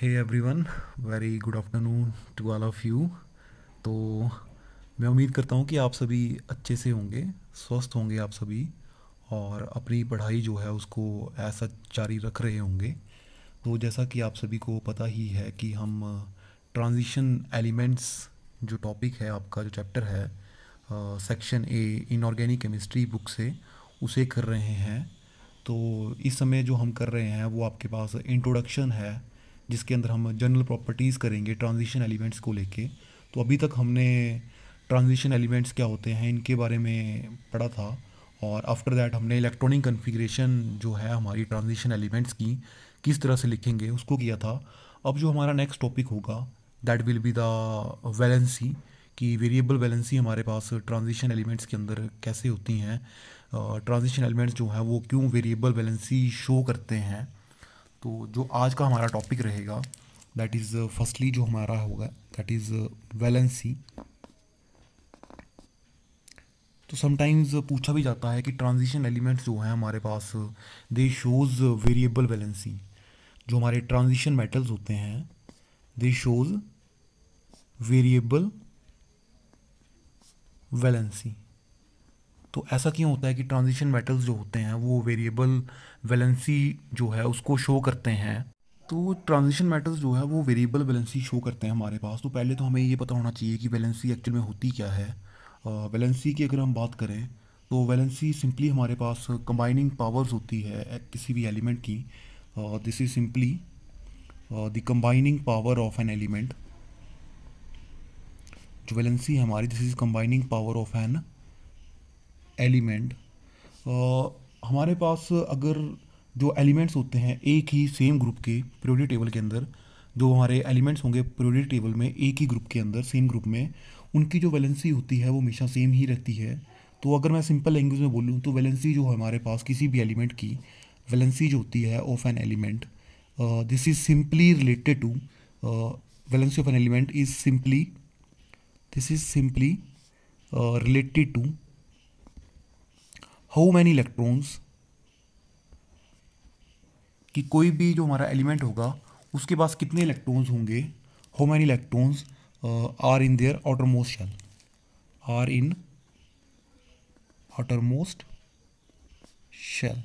hey everyone very good afternoon to all of you तो मैं उम्मीद करता हूँ कि आप सभी अच्छे से होंगे स्वस्थ होंगे आप सभी और अपनी पढ़ाई जो है उसको ऐसा जारी रख रहे होंगे तो जैसा कि आप सभी को पता ही है कि हम ट्रांजिशन एलिमेंट्स जो टॉपिक है आपका जो चैप्टर है section A inorganic chemistry book से उसे कर रहे हैं तो इस समय जो हम कर रहे हैं वो आपके पास इंट्रोडक्शन है जिसके अंदर हम जनरल प्रॉपर्टीज़ करेंगे ट्रांजिशन एलिमेंट्स को लेके तो अभी तक हमने ट्रांजिशन एलिमेंट्स क्या होते हैं इनके बारे में पढ़ा था और आफ्टर दैट हमने इलेक्ट्रॉनिक कन्फिग्रेशन जो है हमारी ट्रांजिशन एलिमेंट्स की किस तरह से लिखेंगे उसको किया था अब जो हमारा नेक्स्ट टॉपिक होगा that will be the valency कि वेरिएबल वैलेंसी हमारे पास ट्रांजिशन एलिमेंट्स के अंदर कैसे होती हैं ट्रांजिशन एलिमेंट्स जो हैं वो क्यों वेरिएबल वैलेंसी शो करते हैं तो जो आज का हमारा टॉपिक रहेगा दैट इज़ फर्स्टली जो हमारा होगा दैट इज़ वैलेंसी तो समटाइम्स uh, पूछा भी जाता है कि ट्रांजिशन एलिमेंट्स जो हैं हमारे पास दे शोज़ वेरिएबल वैलेंसी जो हमारे ट्रांजिशन मेटल्स होते हैं दे शोज़ वेरिएबल वैलेंसी तो ऐसा क्यों होता है कि ट्रांजिशन मेटल्स जो होते हैं वो वेरिएबल वैलेंसी जो है उसको शो करते हैं तो ट्रांजिशन मेटल्स जो है वो वेरिएबल वैलेंसी शो करते हैं हमारे पास तो पहले तो हमें ये पता होना चाहिए कि वैलेंसी एक्चुअल में होती क्या है वैलेंसी की अगर हम बात करें तो वैलेंसी सिंपली हमारे पास कंबाइनिंग पावर्स होती है किसी भी एलिमेंट की this is simply the combining power of an element जो वैलेंसी है हमारी this is combining power of an element हमारे पास अगर जो एलिमेंट्स होते हैं एक ही सेम ग्रुप के प्रोडिक टेबल के अंदर जो हमारे एलिमेंट्स होंगे प्रोडिक टेबल में एक ही ग्रुप के अंदर सेम ग्रुप में उनकी जो वैलेंसी होती है वो हमेशा सेम ही रहती है तो अगर मैं सिंपल लैंग्वेज में बोलूँ तो वैलेंसी जो हमारे पास किसी भी एलिमेंट की वैलेंसी जो होती है of an element this is simply related to valency of an element is simply this is simply related to how many electrons कि कोई भी जो हमारा एलिमेंट होगा उसके पास कितने इलेक्ट्रॉन्स होंगे how many electrons are in their outermost shell are in outermost shell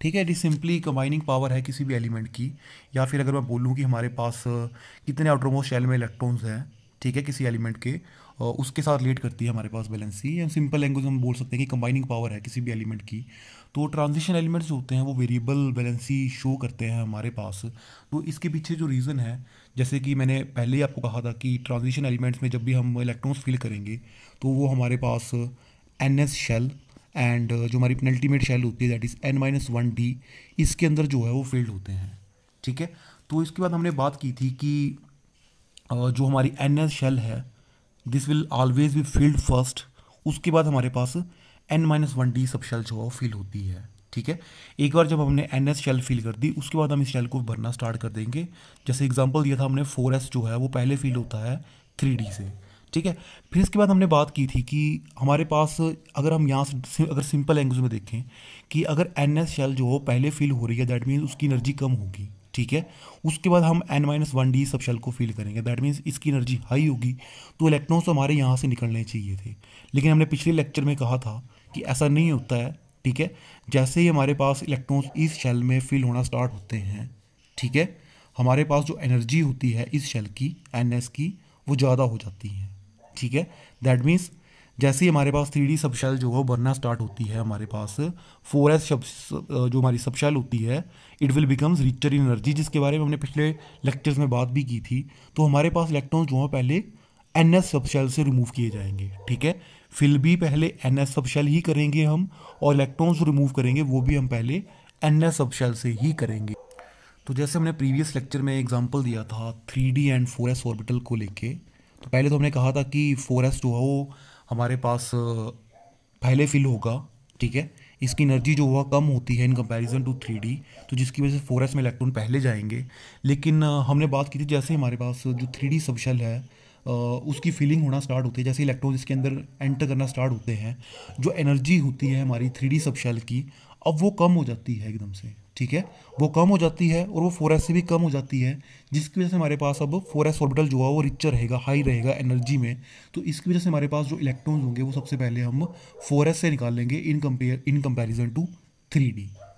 ठीक है जी सिंपली कंबाइनिंग पावर है किसी भी एलिमेंट की या फिर अगर मैं बोलूँ कि हमारे पास uh, कितने आउटरमोस्ट शेल में इलेक्ट्रॉन्स हैं ठीक है किसी एलिमेंट के उसके साथ रिलेट करती है हमारे पास valency and simple language हम बोल सकते हैं कि कंबाइनिंग पावर है किसी भी एलिमेंट की तो ट्रांजिशन एलिमेंट्स जो होते हैं वो वेरिएबल बैलेंस सी शो करते हैं हमारे पास तो इसके पीछे जो रीज़न है जैसे कि मैंने पहले ही आपको कहा था कि ट्रांजिशन एलिमेंट्स में जब भी हम इलेक्ट्रॉन्स फिल करेंगे तो वो हमारे पास एन एस शेल एंड जो हमारी पेनल्टीमेट शेल होती है that is N minus one D इसके अंदर जो है वो फील्ड होते हैं ठीक है तो इसके बाद हमने बात की थी कि जो हमारी एन एस शेल है this will always be filled first उसके बाद हमारे पास एन माइनस वन डी सब शेल जो है वो फील होती है ठीक है एक बार जब हमने एन एस शेल फिल कर दी उसके बाद हम इस शेल को भरना स्टार्ट कर देंगे जैसे एग्जाम्पल दिया था हमने फोर एस जो है वो पहले फिल होता है थ्री डी से ठीक है फिर इसके बाद हमने बात की थी कि हमारे पास अगर हम यहाँ से अगर सिंपल लैंग्वेज में देखें कि अगर एन एस शेल जो हो पहले फिल हो रही है दैट मीन्स उसकी एनर्जी कम होगी ठीक है उसके बाद हम एन माइनस वन डी सब शेल को फील करेंगे दैट मीन्स इसकी एनर्जी हाई होगी तो इलेक्ट्रॉन्स तो हमारे यहाँ से निकलने चाहिए थे लेकिन हमने पिछले लेक्चर में कहा था कि ऐसा नहीं होता है ठीक है जैसे ही हमारे पास इलेक्ट्रॉन्स इस शेल में फिल होना स्टार्ट होते हैं ठीक है हमारे पास जो एनर्जी होती है इस शेल की एन की वो ज़्यादा हो जाती है ठीक है दैट मीन्स जैसे ही हमारे पास थ्री डी सबशेल जो है बनना स्टार्ट होती है हमारे पास फोर एस uh, जो हमारी सबशेल होती है it will becomes richer in energy जिसके बारे में हमने पिछले लेक्चर्स में बात भी की थी तो हमारे पास इलेक्ट्रॉन जो है पहले एन एस सबशेल से रिमूव किए जाएंगे ठीक है फिल भी पहले एन एस सबशेल ही करेंगे हम और इलेक्ट्रॉन्स रिमूव करेंगे वो भी हम पहले एन एस सबशेल से ही करेंगे तो जैसे हमने प्रीवियस लेक्चर में एग्जाम्पल दिया था three d and four s orbital को लेके तो पहले तो हमने कहा था कि फोर एस जो है वो हमारे पास पहले फिल होगा ठीक है इसकी एनर्जी जो हुआ कम होती है in comparison to three D तो जिसकी वजह से फोर में इलेक्ट्रॉन पहले जाएंगे लेकिन हमने बात की थी जैसे हमारे पास जो थ्री डी सबशल है उसकी फीलिंग होना स्टार्ट होती है जैसे इलेक्ट्रॉन इसके अंदर एंटर करना स्टार्ट होते हैं जो एनर्जी होती है हमारी थ्री डी सबशल की अब वो कम हो जाती है एकदम से ठीक है वो कम हो जाती है और वो फोर से भी कम हो जाती है जिसकी वजह से हमारे पास अब फोर ऑर्बिटल जो है वो रिचर रहेगा हाई रहेगा एनर्जी में तो इसकी वजह से हमारे पास जो इलेक्ट्रॉन्स होंगे वो सबसे पहले हम फोर से निकाल लेंगे in compare in comparison to three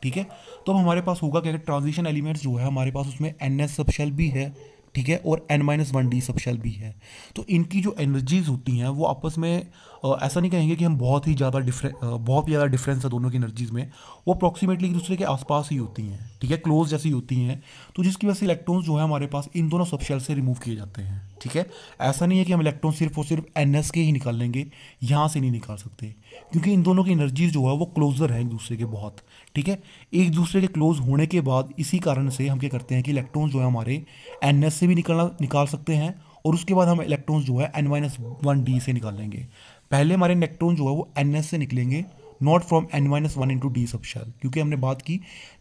ठीक है तो अब हमारे पास होगा क्या ट्रांजिशन एलिमेंट्स जो है हमारे पास उसमें एन एस सब शेल भी है ठीक है और एन माइनस वन डी सब शेल भी है तो इनकी जो एनर्जीज होती हैं वो आपस में ऐसा नहीं कहेंगे कि हम बहुत ही ज़्यादा डिफरें बहुत ही ज़्यादा डिफरेंस है दोनों की एनर्जीज़ में वो अप्रॉक्सीमेटली एक दूसरे के आसपास ही होती हैं ठीक है क्लोज जैसी होती हैं तो जिसकी वजह से इलेक्ट्रॉन्स जो है हमारे पास इन दोनों सब शेल से रिमूव किए जाते हैं ठीक है ऐसा नहीं है कि हम इलेक्ट्रॉन सिर्फ और सिर्फ एन के ही निकाल लेंगे यहाँ से नहीं निकाल सकते क्योंकि इन दोनों की एनर्जीज जो है वो क्लोजर हैं एक दूसरे के बहुत ठीक है एक दूसरे के क्लोज होने के बाद इसी कारण से हम क्या करते हैं कि इलेक्ट्रॉन्स जो है हमारे एन से भी निकलना निकाल सकते हैं और उसके बाद हम इलेक्ट्रॉन्स जो है एन माइनस वन डी से निकाल लेंगे पहले हमारे इलेक्ट्रॉन जो है वो एन से निकलेंगे not from n minus one into d subshell क्योंकि हमने बात की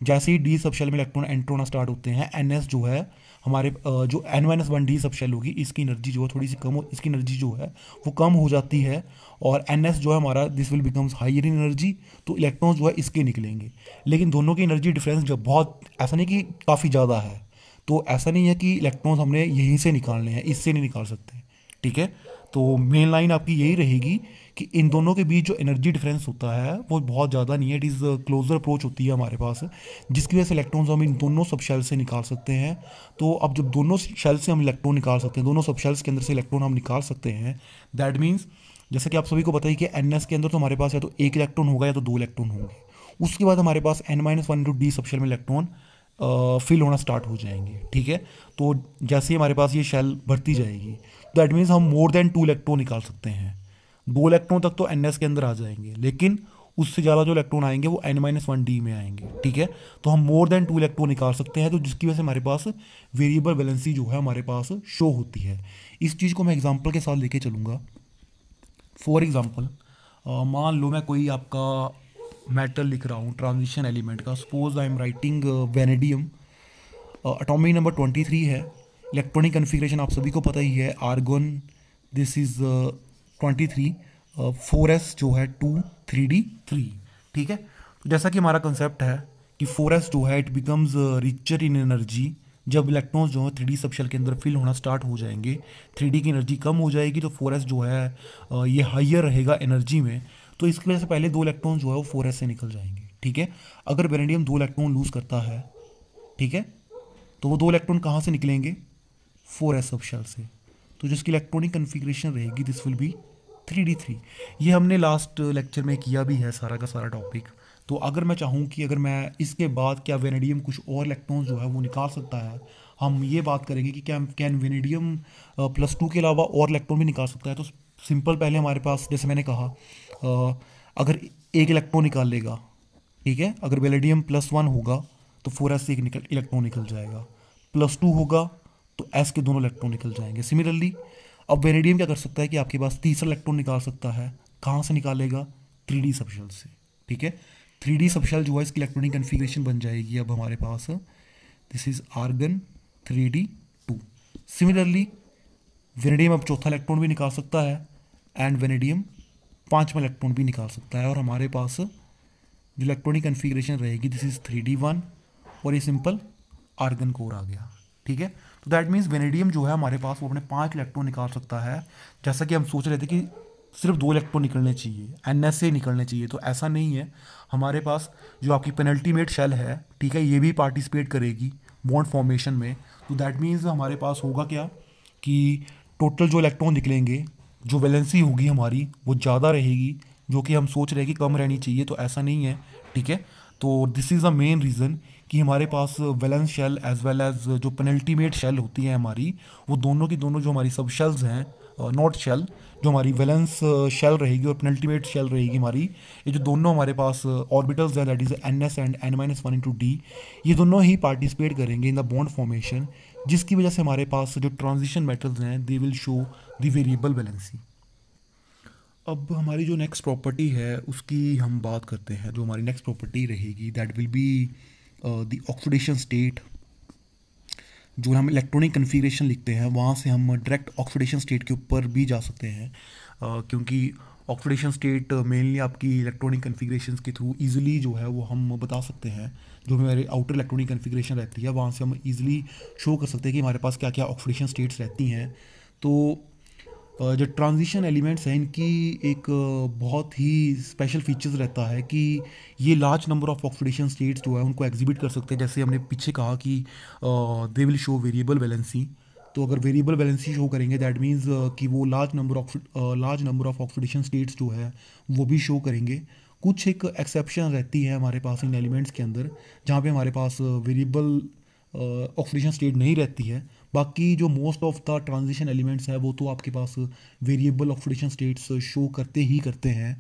जैसे ही डी सबशेल में इलेक्ट्रॉन एंट्रोना स्टार्ट होते हैं एन जो है हमारे जो एन माइनस वन डी सब शेल होगी इसकी एनर्जी जो है थोड़ी सी कम हो इसकी एनर्जी जो है वो कम हो जाती है और एन एस जो है हमारा this will becomes higher in energy तो इलेक्ट्रॉन्स जो है इसके निकलेंगे लेकिन दोनों की एनर्जी डिफरेंस जब बहुत ऐसा नहीं कि काफ़ी ज़्यादा है तो ऐसा नहीं है कि इलेक्ट्रॉन्स हमने यहीं से निकालने हैं इससे नहीं निकाल सकते ठीक है तो मेन लाइन आपकी यही रहेगी कि इन दोनों के बीच जो एनर्जी डिफरेंस होता है वो बहुत ज़्यादा नहीं है इट इज़ क्लोजर अप्रोच होती है हमारे पास जिसकी वजह से इलेक्ट्रॉन्स हम इन दोनों सब शेल से निकाल सकते हैं तो अब जब दोनों शेल से हम इलेक्ट्रॉन निकाल सकते हैं दोनों सब शेल्स के अंदर से इलेक्ट्रॉन हम निकाल सकते हैं दैट मीन्स जैसे कि आप सभी को पता ही कि एन के अंदर तो हमारे पास या तो एक इलेक्ट्रॉन होगा या तो दो इलेक्ट्रॉन होंगे उसके बाद हमारे पास N minus one into d subshell में इलेक्ट्रॉन फिल होना स्टार्ट हो जाएंगे ठीक है तो जैसे ही हमारे पास ये शेल भरती जाएगी दैट मीन्स हम मोर देन टू इलेक्ट्रॉन निकाल सकते हैं दो इलेक्ट्रॉन तक तो एन के अंदर आ जाएंगे लेकिन उससे ज़्यादा जो इलेक्ट्रॉन आएंगे वो एन माइनस वन डी में आएंगे ठीक है तो हम मोर देन टू इलेक्ट्रॉन निकाल सकते हैं तो जिसकी वजह से हमारे पास वेरिएबल बैलेंसी जो है हमारे पास शो होती है इस चीज़ को मैं एग्जाम्पल के साथ लेके चलूँगा फॉर एग्ज़ाम्पल मान लो मैं कोई आपका मेटल लिख रहा हूँ ट्रांजिशन एलिमेंट का suppose I am writing vanadium atomic number twenty three है इलेक्ट्रॉनिक कन्फिग्रेशन आप सभी को पता ही है argon this is twenty three four S जो है टू थ्री डी थ्री ठीक है तो जैसा कि हमारा कंसेप्ट है कि फोर एस जो है it becomes richer in energy जब इलेक्ट्रॉन्स जो है थ्री डी सबशेल के अंदर फिल होना स्टार्ट हो जाएंगे थ्री डी की एनर्जी कम हो जाएगी तो फोर एस जो है ये हाइयर रहेगा एनर्जी में तो इसके वजह से पहले दो इलेक्ट्रॉन जो है वो फोर एस से निकल जाएंगे ठीक है अगर बेरेडियम दो इलेक्ट्रॉन लूज़ करता है ठीक है तो वो दो इलेक्ट्रॉन कहाँ से निकलेंगे फोर एस सबशेल से तो जिसकी इलेक्ट्रॉनिक कन्फिग्रेशन रहेगी this will be three d three ये हमने लास्ट लेक्चर में किया भी है सारा का सारा टॉपिक तो अगर मैं चाहूँ कि अगर मैं इसके बाद क्या वेनेडियम कुछ और इलेक्ट्रॉन्स जो है वो निकाल सकता है हम ये बात करेंगे कि क्या कैन वेनेडियम प्लस टू के अलावा और इलेक्ट्रॉन भी निकाल सकता है तो सिंपल पहले हमारे पास जैसे मैंने कहा अगर एक इलेक्ट्रॉन निकाल लेगा ठीक है अगर वेनेडियम प्लस वन होगा तो फोर एस से एक निकल इलेक्ट्रॉन निकल जाएगा प्लस टू होगा तो एस के दोनों इलेक्ट्रॉन निकल जाएंगे सिमिलरली अब वेनेडियम क्या कर सकता है कि आपके पास तीसरा इलेक्ट्रॉन निकाल सकता है कहाँ से निकालेगा थ्री डी सबशल से ठीक है थ्री डी सबशल जो है इसकी इलेक्ट्रॉनिक कन्फिग्रेशन बन जाएगी अब हमारे पास this is argon three d two similarly vanadium अब चौथा इलेक्ट्रॉन भी निकाल सकता है एंड वेनेडियम पाँचवा इलेक्ट्रॉन भी निकाल सकता है और हमारे पास जो इलेक्ट्रॉनिक कन्फिग्रेशन रहेगी this is three d one और ये सिंपल आर्गन कोर आ गया ठीक है तो दैट मीन्स वेनेडियम जो है हमारे पास वो अपने पाँच इलेक्ट्रॉन निकाल सकता है जैसा कि हम सोच रहे थे कि सिर्फ दो इलेक्ट्रॉन निकलने चाहिए एन एस ए निकलने चाहिए तो ऐसा नहीं है हमारे पास जो आपकी पेनल्टीमेट शेल है ठीक है ये भी पार्टिसिपेट करेगी बॉन्ड फॉर्मेशन में तो दैट मीन्स हमारे पास होगा क्या कि टोटल जो इलेक्ट्रॉन निकलेंगे जो वैलेंसी होगी हमारी वो ज़्यादा रहेगी जो कि हम सोच रहे हैं कि कम रहनी चाहिए तो ऐसा नहीं है ठीक है तो this is the main reason कि हमारे पास valence shell as well as जो पेनल्टीमेट शेल होती है हमारी वो दोनों की दोनों जो हमारी सब शेल्स हैं नॉट शेल जो हमारी वैलेंस शेल रहेगी और पेनल्टीमेट शेल रहेगी हमारी ये जो दोनों हमारे पास ऑर्बिटल्स हैं that is n s and n minus one into d ये दोनों ही पार्टिसिपेट करेंगे इन द बॉन्ड फॉर्मेशन जिसकी वजह से हमारे पास जो ट्रांजिशन मेटल्स हैं they will show the variable valency अब हमारी जो नेक्स्ट प्रॉपर्टी है उसकी हम बात करते हैं जो हमारी नेक्स्ट प्रॉपर्टी रहेगी that will be the oxidation state जो हम इलेक्ट्रॉनिक कन्फिग्रेशन लिखते हैं वहाँ से हम डायरेक्ट ऑक्सीडेशन स्टेट के ऊपर भी जा सकते हैं क्योंकि ऑक्सीडेशन स्टेट मेनली आपकी इलेक्ट्रॉनिक कन्फिग्रेशन के थ्रू ईजिली जो है वो हम बता सकते हैं जो हमारे आउटर इलेक्ट्रॉनिक कन्फिग्रेशन रहती है वहाँ से हम ईजिली शो कर सकते हैं कि हमारे पास क्या क्या ऑक्सीडेशन स्टेट्स रहती हैं तो जो ट्रांजिशन एलिमेंट्स हैं इनकी एक बहुत ही स्पेशल फीचर्स रहता है कि ये large number of oxidation states जो है उनको एग्जिबिट कर सकते हैं जैसे हमने पीछे कहा कि they will show variable valency तो अगर वेरिएबल बैलेंसी शो करेंगे दैट मीन्स कि वो large number of large number of oxidation states जो है वो भी शो करेंगे कुछ एक एक्सेप्शन रहती है हमारे पास इन एलिमेंट्स के अंदर जहाँ पे हमारे पास वेरिएबल ऑक्सीडेशन स्टेट नहीं रहती है बाकी जो most of the transition elements है वो तो आपके पास वेरिएबल ऑक्सीडेशन स्टेट्स शो करते ही करते हैं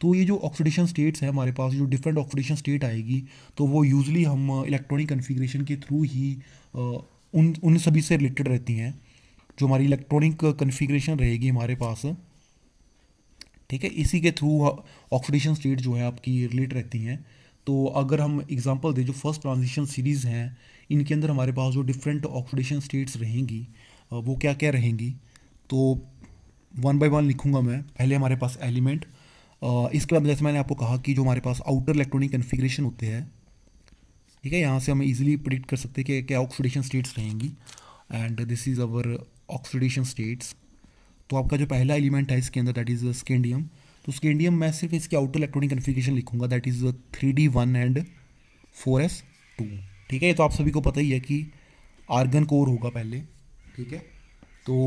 तो ये जो ऑक्सीडेशन स्टेट्स है हमारे पास जो डिफरेंट ऑक्सीडेशन स्टेट आएगी तो वो यूजली हम इलेक्ट्रॉनिक uh, कन्फिग्रेशन के थ्रू ही uh, उन उन सभी से रिलेटेड रहती हैं जो हमारी इलेक्ट्रॉनिक कन्फिग्रेशन रहेगी हमारे पास ठीक है इसी के थ्रू ऑक्सीडेशन स्टेट जो है आपकी रिलेट रहती हैं तो अगर हम एग्जांपल दें जो फर्स्ट ट्रांजिशन सीरीज़ हैं इनके अंदर हमारे पास जो डिफरेंट ऑक्सीडेशन स्टेट्स रहेंगी वो क्या क्या रहेंगी तो वन बाय वन लिखूंगा मैं पहले हमारे पास एलिमेंट इसके बाद जैसे मैंने आपको कहा कि जो हमारे पास आउटर इलेक्ट्रॉनिक कन्फिग्रेशन होते हैं ठीक है यहाँ से हम इजीली प्रिडिक्ट कर सकते हैं कि क्या ऑक्सीडेशन स्टेट्स रहेंगी and this is our oxidation states तो आपका जो पहला एलिमेंट है इसके अंदर दैट इज़ स्केंडियम तो स्केंडियम मैं सिर्फ इसके आउटर इलेक्ट्रॉनिक कन्फिग्रेशन लिखूंगा that is three d one and four s two ठीक है ये तो आप सभी को पता ही है कि आर्गन कोर होगा पहले ठीक है तो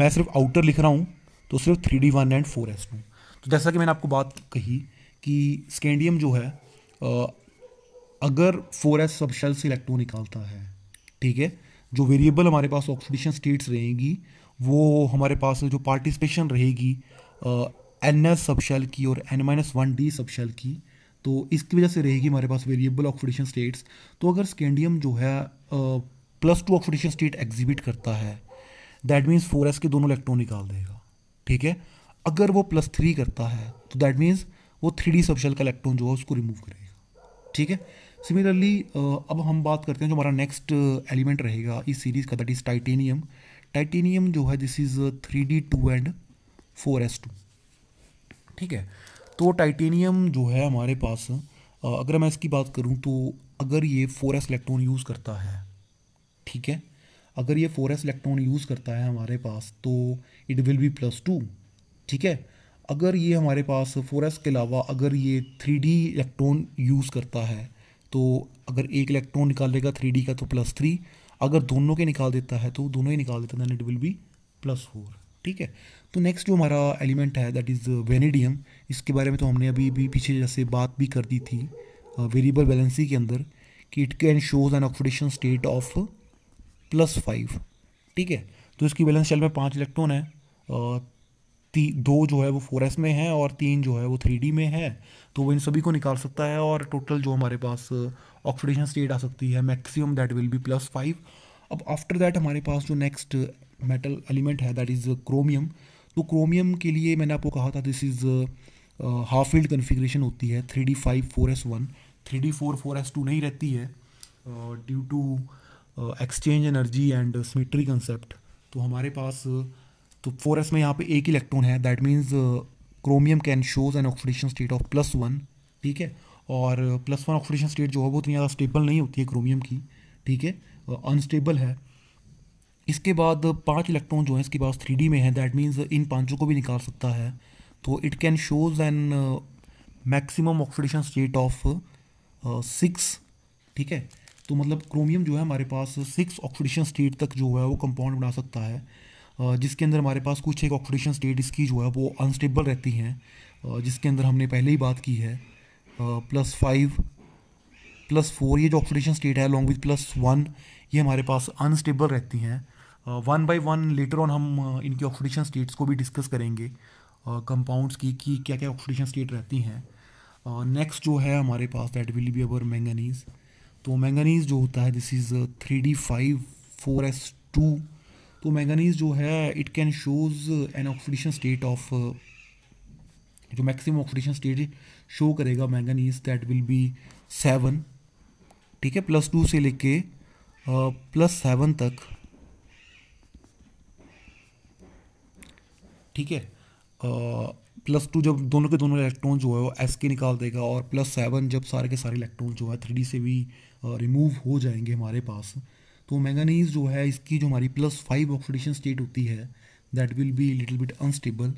मैं सिर्फ आउटर लिख रहा हूँ तो सिर्फ three d one and four s two तो जैसा कि मैंने आपको बात कही कि स्कैंडियम जो है अगर फोर एस सब से इलेक्ट्रॉन निकालता है ठीक है जो वेरिएबल हमारे पास ऑक्सीडेशन स्टेट्स रहेंगी वो हमारे पास जो पार्टिसिपेशन रहेगी एन एस सब शेल की और एन माइनस वन डी सब शेल की तो इसकी वजह से रहेगी हमारे पास वेरिएबल ऑक्सीडेशन स्टेट्स तो अगर स्केंडियम जो है plus two oxidation state exhibit करता है दैट मीन्स फोर एस के दोनों इलेक्ट्रॉन निकाल देगा ठीक है अगर वो प्लस थ्री करता है तो दैट मीन्स वो थ्री डी सबशल का इलेक्ट्रॉन जो है उसको रिमूव करेगा ठीक है सिमिलरली अब हम बात करते हैं जो हमारा नेक्स्ट एलिमेंट रहेगा इस सीरीज़ का दैट इज़ टाइटेनियम टाइटेनियम जो है this is three d two and four s two ठीक है तो टाइटेनियम जो है हमारे पास अगर मैं इसकी बात करूँ तो अगर ये फोर एस इलेक्ट्रॉन यूज़ करता है ठीक है अगर ये फोर एस इलेक्ट्रॉन यूज़ करता है हमारे पास तो it will be plus two ठीक है अगर ये हमारे पास फोर एस के अलावा अगर ये थ्री डी इलेक्ट्रॉन यूज़ करता है तो अगर एक इलेक्ट्रॉन निकाल देगा थ्री डी का तो प्लस थ्री अगर दोनों के निकाल देता है तो दोनों ही निकाल देता है then it will be plus four ठीक है तो नेक्स्ट जो हमारा एलिमेंट है दैट इज़ वेनेडियम इसके बारे में तो हमने अभी भी पीछे जैसे बात भी कर दी थी वेरिएबल uh, बैलेंसी के अंदर कि it can shows an oxidation state of plus five ठीक है तो इसकी बैलेंस शेल में पाँच इलेक्ट्रॉन है ती दो जो है वो फोर एस में है और तीन जो है वो थ्री डी में है तो वो इन सभी को निकाल सकता है और टोटल जो हमारे पास ऑक्सीडेशन uh, स्टेट आ सकती है maximum that will be plus five अब आफ्टर दैट हमारे पास जो नेक्स्ट मेटल एलिमेंट है दैट इज़ क्रोमियम तो क्रोमियम के लिए मैंने आपको कहा था this is half filled configuration होती है three d five four s one three d four four s two नहीं रहती है due to exchange energy and symmetry concept तो हमारे पास तो फोर एस में यहाँ पे एक इलेक्ट्रॉन है that means chromium can shows an oxidation state of plus one ठीक है और प्लस वन ऑक्सीडेशन स्टेट जो है वो इतनी ज़्यादा स्टेबल नहीं होती है क्रोमियम की ठीक है अनस्टेबल uh, है इसके बाद पांच इलेक्ट्रॉन जो है इसके पास थ्री में है दैट मीन्स इन पांचों को भी निकाल सकता है तो it can shows an maximum oxidation state of six ठीक है तो मतलब क्रोमियम जो है हमारे पास सिक्स ऑक्सीडेशन स्टेट तक जो है वो कंपाउंड बना सकता है uh, जिसके अंदर हमारे पास कुछ एक ऑक्सीडेशन स्टेट इसकी जो है वो अनस्टेबल रहती हैं uh, जिसके अंदर हमने पहले ही बात की है प्लस फाइव प्लस फोर ये जो ऑक्सीडेशन स्टेट है लॉन्ग विथ प्लस वन ये हमारे पास अनस्टेबल रहती हैं one by one later on हम इनके ऑक्सीडेशन स्टेट्स को भी डिस्कस करेंगे कंपाउंड्स की कि क्या क्या ऑक्सीडेशन स्टेट रहती हैं नेक्स्ट जो है हमारे पास that will be our manganese तो मैंगनीज जो होता है this is three d five four s two तो मैंगनीज जो है it can shows an oxidation state of जो मैक्सिमम ऑक्सीडेशन स्टेट शो करेगा manganese that will be seven ठीक है प्लस टू से लेके प्लस सेवन तक ठीक है प्लस टू जब दोनों के दोनों इलेक्ट्रॉन जो है वो एस के निकाल देगा और प्लस सेवन जब सारे के सारे इलेक्ट्रॉन जो है थ्री से भी रिमूव हो जाएंगे हमारे पास तो मैंगानीज जो है इसकी जो हमारी प्लस फाइव ऑक्सीडेशन स्टेट होती है that will be little bit unstable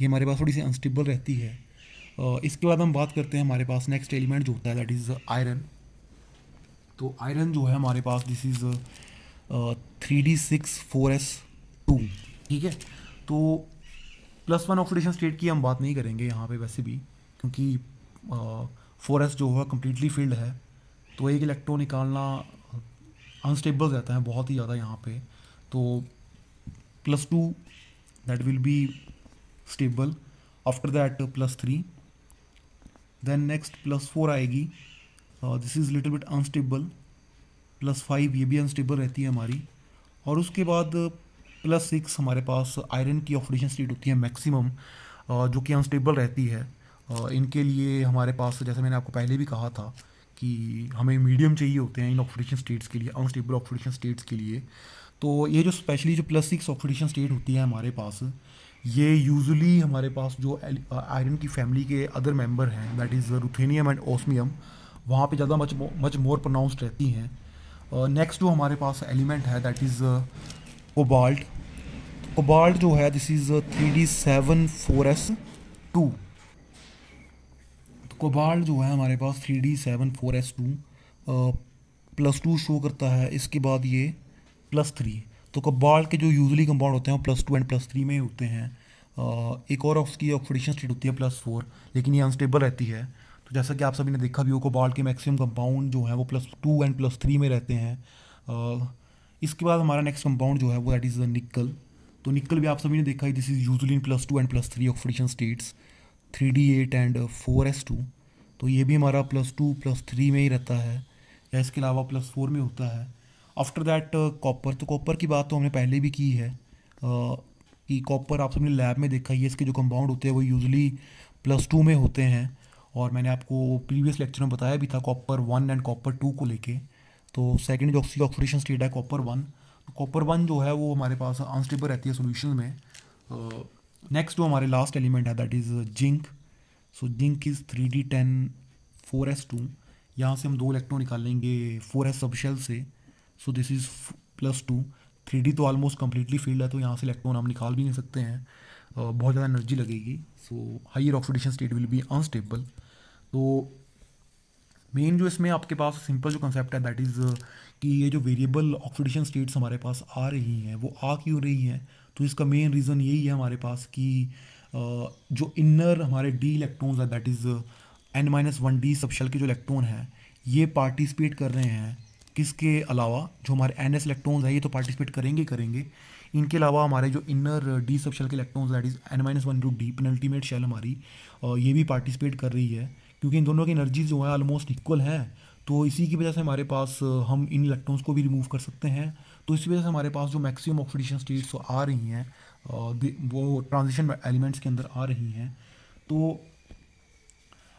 ये हमारे पास थोड़ी सी अनस्टेबल रहती है इसके बाद हम बात करते हैं हमारे पास नेक्स्ट एलिमेंट जो होता है दैट इज़ आयरन तो आयरन जो है हमारे पास this is three d six four s two ठीक है तो प्लस वन ऑक्सीडेशन स्टेट की हम बात नहीं करेंगे यहाँ पे वैसे भी क्योंकि फॉरेस्ट जो है कम्प्लीटली फील्ड है तो एक इलेक्ट्रॉन निकालना अनस्टेबल रहता है बहुत ही ज़्यादा यहाँ पे तो plus two that will be stable after that plus three then next plus four आएगी this is little bit unstable plus five ये भी अनस्टेबल रहती है हमारी और उसके बाद प्लस सिक्स हमारे पास आयरन की ऑक्सीडेशन स्टेट होती है मैक्सिमम जो कि अनस्टेबल रहती है इनके लिए हमारे पास जैसे मैंने आपको पहले भी कहा था कि हमें मीडियम चाहिए होते हैं इन ऑक्सीडेशन स्टेट्स के लिए अनस्टेबल ऑक्सीडेशन स्टेट्स के लिए तो ये जो स्पेशली जो प्लस सिक्स ऑक्सीडेशन स्टेट होती है हमारे पास ये यूजली हमारे पास जो आयरन की फैमिली के अदर मेंबर हैं that is ruthenium and osmium वहाँ पे ज़्यादा मच मच मोर प्रोनाउंस्ड रहती हैं नेक्स्ट uh, जो हमारे पास एलिमेंट है दैट इज़ कोबाल्ट कोबाल्ट जो है this is three d seven four s two cobalt जो है हमारे पास three d seven four s two plus two show करता है इसके बाद ये प्लस थ्री तो कोबाल्ट के जो यूजली कंपाउंड होते हैं वो plus two and plus three में होते हैं uh, एक और उसकी ऑक्सीडेशन स्टेट होती है प्लस फोर लेकिन ये अनस्टेबल रहती है तो जैसा कि आप सभी ने देखा भी हो कोबाल्ट के मैक्सिमम कंपाउंड जो है वो plus two and plus three में रहते हैं uh, इसके बाद हमारा नेक्स्ट कंपाउंड जो है वो दैट इज़ द निकल तो निकल भी आप सभी ने देखा है this is usually in plus two and plus three oxidation states three d eight and four s two तो ये भी हमारा प्लस टू प्लस थ्री में ही रहता है या इसके अलावा प्लस फोर में होता है आफ्टर दैट कॉपर तो कॉपर की बात तो हमने पहले भी की है uh, कि कॉपर आप सबने लैब में देखा ही है इसके जो कंपाउंड होते हैं वो यूजली प्लस टू में होते हैं और मैंने आपको प्रीवियस लेक्चर में बताया भी था copper one and copper two को लेके तो सेकेंड जो उसकी ऑक्सीडेशन स्टेट है कॉपर वन कॉपर वन जो है वो हमारे पास अनस्टेबल रहती है सोल्यूशन में नेक्स्ट uh, जो हमारे लास्ट एलिमेंट है that is zinc so zinc is three d ten four s two यहाँ से हम दो इलेक्ट्रॉन निकालेंगे फोर एस सबशेल से so this is plus two three D तो ऑलमोस्ट कम्प्लीटली फील्ड है तो यहाँ से इलेक्ट्रॉन हम निकाल भी नहीं सकते हैं uh, बहुत ज़्यादा एनर्जी लगेगी so higher oxidation state will be unstable तो मेन जो इसमें आपके पास सिंपल जो कंसेप्ट है दैट इज़ uh, कि ये जो वेरिएबल ऑक्सीडेशन स्टेट्स हमारे पास आ रही हैं वो आ क्यों रही हैं तो इसका मेन रीज़न यही है हमारे पास कि uh, जो इनर हमारे डी इलेक्ट्रॉन्स है that is N minus one d subshell के जो इलेक्ट्रॉन हैं ये पार्टिसिपेट कर रहे हैं किसके अलावा जो हमारे एन एस इलेक्ट्रॉन्स हैं ये तो पार्टिसिपेट करेंगे करेंगे इनके अलावा हमारे जो इनर डी सबशल के electrons that is N minus one to d penultimate shell हमारी uh, ये भी पार्टिसिपेट कर रही है क्योंकि इन दोनों की एनर्जी जो है ऑलमोस्ट इक्वल है तो इसी की वजह से हमारे पास हम इन इलेक्ट्रॉन्स को भी रिमूव कर सकते हैं तो इसी वजह से हमारे पास जो मैक्सिमम ऑक्सीडेशन स्टेट्स आ रही हैं वो ट्रांजिशन एलिमेंट्स के अंदर आ रही हैं तो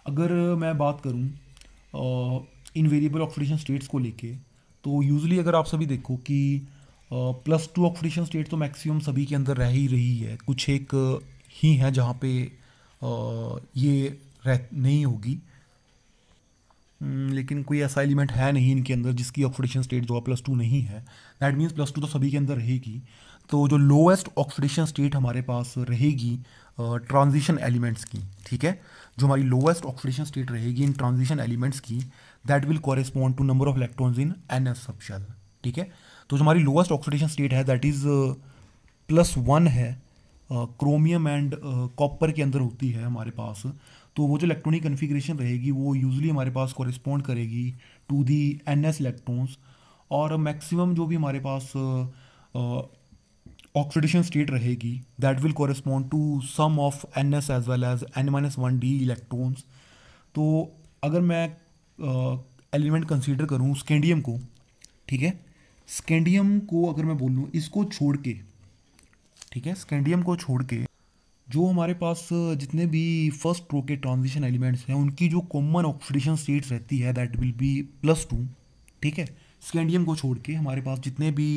अगर मैं बात करूँ इन वेरिएबल ऑक्सीडेशन स्टेट्स को लेके तो यूजली अगर आप सभी देखो कि प्लस टू ऑक्सीडेशन स्टेट तो मैक्सिमम सभी के अंदर रह ही रही है कुछ एक ही है जहाँ पे आ, ये रह नहीं होगी हम्म, लेकिन कोई ऐसा एलिमेंट है नहीं इनके अंदर जिसकी ऑक्सीडेशन स्टेट जो है प्लस टू नहीं है दैट मीन्स प्लस टू तो सभी के अंदर रहेगी तो जो लोएस्ट ऑक्सीडेशन स्टेट हमारे पास रहेगी ट्रांजिशन uh, एलिमेंट्स की ठीक है जो हमारी लोएस्ट ऑक्सीडेशन स्टेट रहेगी इन ट्रांजिशन एलिमेंट्स की that will correspond to number of electrons in n s subshell ठीक है तो जो हमारी लोएस्ट ऑक्सीडेशन स्टेट है दैट इज़ प्लस वन है क्रोमियम एंड कॉपर के अंदर होती है हमारे पास तो वो जो इलेक्ट्रॉनिक कन्फिग्रेशन रहेगी वो यूजली हमारे पास कॉरिस्पॉन्ड करेगी to the n S electrons और मैक्सिमम जो भी हमारे पास ऑक्सीडेशन स्टेट रहेगी that will correspond to sum of n s as well as n minus one d electrons तो अगर मैं एलिमेंट कंसिडर करूँ स्केंडियम को ठीक है स्केंडियम को अगर मैं बोलूँ इसको छोड़ के ठीक है स्केंडियम को छोड़ के जो हमारे पास जितने भी फर्स्ट रो के ट्रांजिशन एलिमेंट्स हैं उनकी जो कॉमन ऑक्सीडेशन स्टेट रहती है that will be plus two ठीक है स्कैंडियम को छोड़ के हमारे पास जितने भी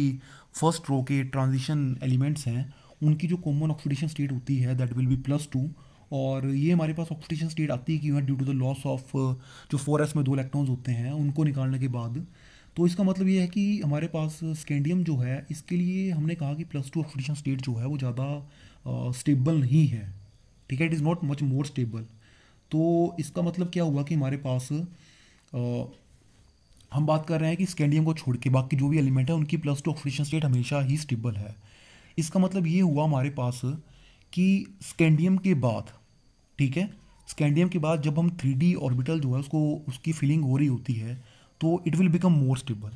फर्स्ट रो के ट्रांजिशन एलिमेंट्स हैं उनकी जो कॉमन ऑक्सीडेशन स्टेट होती है that will be plus two और ये हमारे पास ऑक्सीडेशन स्टेट आती है है due to the loss of जो फोर एस में दो इलेक्ट्रॉन्स होते हैं उनको निकालने के बाद तो इसका मतलब ये है कि हमारे पास स्कैंडियम जो है इसके लिए हमने कहा कि प्लस टू ऑक्सीडेशन स्टेट जो है वो ज़्यादा स्टेबल नहीं है ठीक है it is not much more stable तो इसका मतलब क्या हुआ कि हमारे पास आ, हम बात कर रहे हैं कि स्कैंडियम को छोड़ के बाकी जो भी एलिमेंट है उनकी प्लस टू ऑक्सीडेशन स्टेट हमेशा ही स्टेबल है इसका मतलब ये हुआ हमारे पास कि स्कैंडियम के बाद ठीक है स्कैंडियम के बाद जब हम थ्री ऑर्बिटल जो है उसको उसकी फीलिंग हो रही होती है तो it will become more stable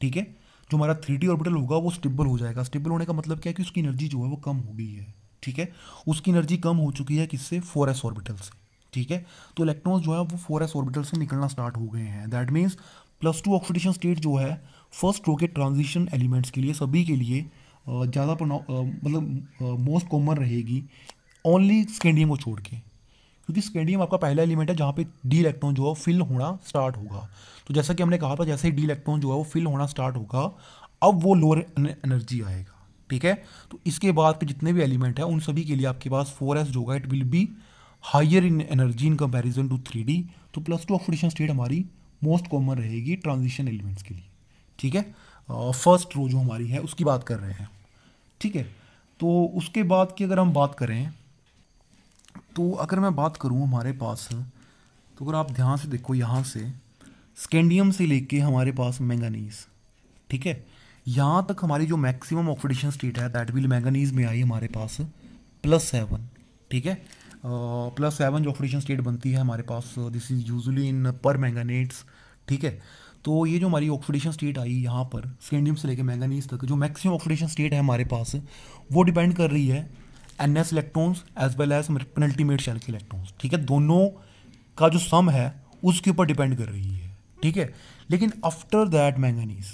ठीक है जो हमारा थ्री डी ऑर्बिटल होगा वो स्टेबल हो जाएगा स्टेबल होने का मतलब क्या है कि उसकी एनर्जी जो है वो कम हो गई है ठीक है उसकी एनर्जी कम हो चुकी है किससे फोर एस ऑर्बिटल से ठीक है तो इलेक्ट्रॉन्स जो है वो फोर एस ऑर्बिटल से निकलना स्टार्ट हो गए हैं that means plus two oxidation state जो है फर्स्ट रो के ट्रांजिशन एलिमेंट्स के लिए सभी के लिए ज़्यादा मतलब मोस्ट कॉमन रहेगी ओनली स्कैंडियम को छोड़ के क्योंकि स्केडियम आपका पहला एलिमेंट है जहाँ पे डी इलेक्ट्रॉन जो है फिल होना स्टार्ट होगा तो जैसा कि हमने कहा था जैसे ही डी इलेक्ट्रॉन जो है वो फिल होना स्टार्ट होगा अब वो लोअर एनर्जी आएगा ठीक है तो इसके बाद के जितने भी एलिमेंट हैं उन सभी के लिए आपके पास फोर एस जो होगा it will be higher in energy in comparison to three D तो प्लस टू ऑफिशन स्टेट हमारी मोस्ट कॉमन रहेगी ट्रांजिशन एलिमेंट्स के लिए ठीक है फर्स्ट रो जो हमारी है उसकी बात कर रहे हैं ठीक है तो उसके बाद की अगर हम बात करें तो अगर मैं बात करूँ हमारे पास तो अगर आप ध्यान से देखो यहाँ से स्केंडियम से लेके हमारे पास मैंगानीज ठीक है यहाँ तक हमारी जो मैक्सिमम ऑक्सीडेशन स्टेट है दैट विल मैंगानीज में आई हमारे पास प्लस सेवन ठीक है प्लस सेवन जो ऑक्सीडेशन स्टेट बनती है हमारे पास this is usually in permanganates ठीक है तो ये जो हमारी ऑक्सीडेशन स्टेट आई यहाँ पर स्केंडियम से लेके मैंगानीज तक जो मैक्सिमम ऑक्सीडेशन स्टेट है हमारे पास वो डिपेंड कर रही है N S electrons as well as penultimate shell के इलेक्ट्रॉन्स ठीक है दोनों का जो सम है उसके ऊपर डिपेंड कर रही है ठीक है लेकिन आफ्टर दैट मैंगनीज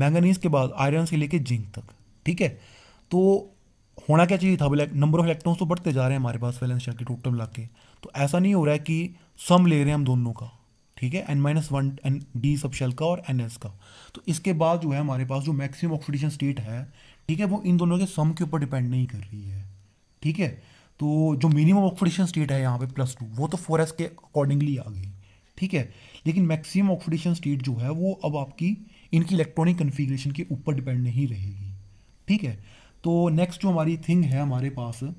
मैंगनीज के बाद आयरन से लेके जिंक तक ठीक है तो होना क्या चाहिए था नंबर ऑफ इलेक्ट्रॉन्स तो बढ़ते जा रहे हैं हमारे पास वैलेंस शेल के टोटल मिला के तो ऐसा नहीं हो रहा है कि सम ले रहे हैं हम दोनों का ठीक है N minus one N D सब शेल का और एन एस का तो इसके बाद जो है हमारे पास जो मैक्सिमम ऑक्सीडेशन स्टेट है ठीक है वो इन दोनों के सम के ऊपर डिपेंड नहीं कर रही है ठीक है तो जो मिनिमम ऑक्सीडेशन स्टेट है यहाँ पे प्लस टू वो तो फोर एस के अकॉर्डिंगली आ गई ठीक है लेकिन मैक्सिमम ऑक्सीडेशन स्टेट जो है वो अब आपकी इनकी इलेक्ट्रॉनिक कन्फिग्रेशन के ऊपर डिपेंड नहीं रहेगी ठीक है तो नेक्स्ट जो हमारी थिंग है हमारे पास आ,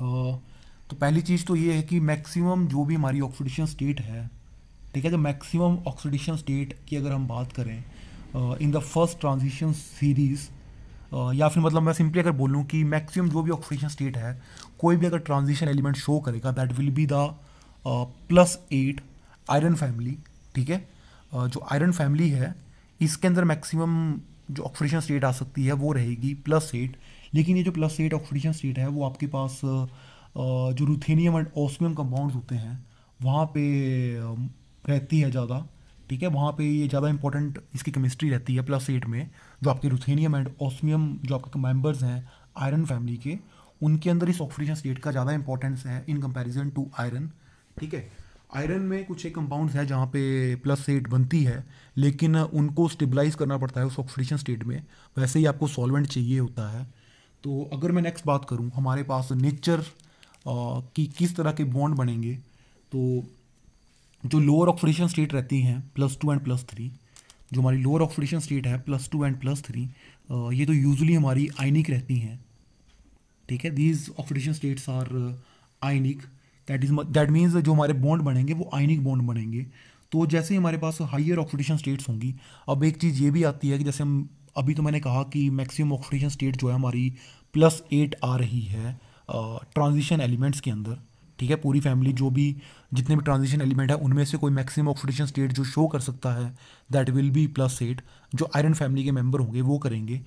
तो पहली चीज़ तो ये है कि मैक्सिमम जो भी हमारी ऑक्सीडेशन स्टेट है ठीक है तो मैक्सिमम ऑक्सीडेशन स्टेट की अगर हम बात करें in the first transition series या फिर मतलब मैं सिंपली अगर बोलूँ कि मैक्सिमम जो भी ऑक्सीडेशन स्टेट है कोई भी अगर ट्रांजिशन एलिमेंट शो करेगा that will be the plus eight iron family ठीक है जो आयरन फैमिली है इसके अंदर मैक्सिमम जो ऑक्सीडेशन स्टेट आ सकती है वो रहेगी प्लस एट लेकिन ये जो प्लस एट ऑक्सीडेशन स्टेट है वो आपके पास जो रूथेनियम एंड ऑस्मियम कंपाउंड होते हैं वहाँ पे रहती है ज़्यादा ठीक है वहाँ पे ये ज़्यादा इंपॉर्टेंट इसकी केमिस्ट्री रहती है प्लस एट में जो आपके रुथेनियम एंड ऑस्मियम जो आपके मेम्बर्स हैं आयरन फैमिली के उनके अंदर इस ऑक्सीजन स्टेट का ज़्यादा इंपॉर्टेंस है इन कंपेरिजन टू आयरन ठीक है आयरन में कुछ एक कंपाउंड्स है जहाँ पे प्लस एट बनती है लेकिन उनको स्टेबलाइज करना पड़ता है उस ऑक्सीडेशन स्टेट में वैसे ही आपको सॉल्वेंट चाहिए होता है तो अगर मैं नेक्स्ट बात करूँ हमारे पास नेचर की किस तरह के बॉन्ड बनेंगे तो जो लोअर ऑक्सीडेशन स्टेट रहती हैं plus two and plus three जो हमारी लोअर ऑक्सीडेशन स्टेट है plus two and plus three ये तो यूजली हमारी आइनिक रहती हैं ठीक है these oxidation states are ionic that is that means जो हमारे बॉन्ड बनेंगे वो आइनिक बॉन्ड बनेंगे तो जैसे ही हमारे पास हाइयर ऑक्सीडेशन स्टेट्स होंगी अब एक चीज़ ये भी आती है कि जैसे हम अभी तो मैंने कहा कि मैक्सिमम ऑक्सीडेशन स्टेट जो है हमारी प्लस एट आ रही है ट्रांजिशन एलिमेंट्स के अंदर ठीक है पूरी फैमिली जो भी जितने भी ट्रांजिशन एलिमेंट है उनमें से कोई मैक्सिमम ऑक्सीडेशन स्टेट जो शो कर सकता है that will be plus eight जो आयरन फैमिली के मेंबर होंगे वो करेंगे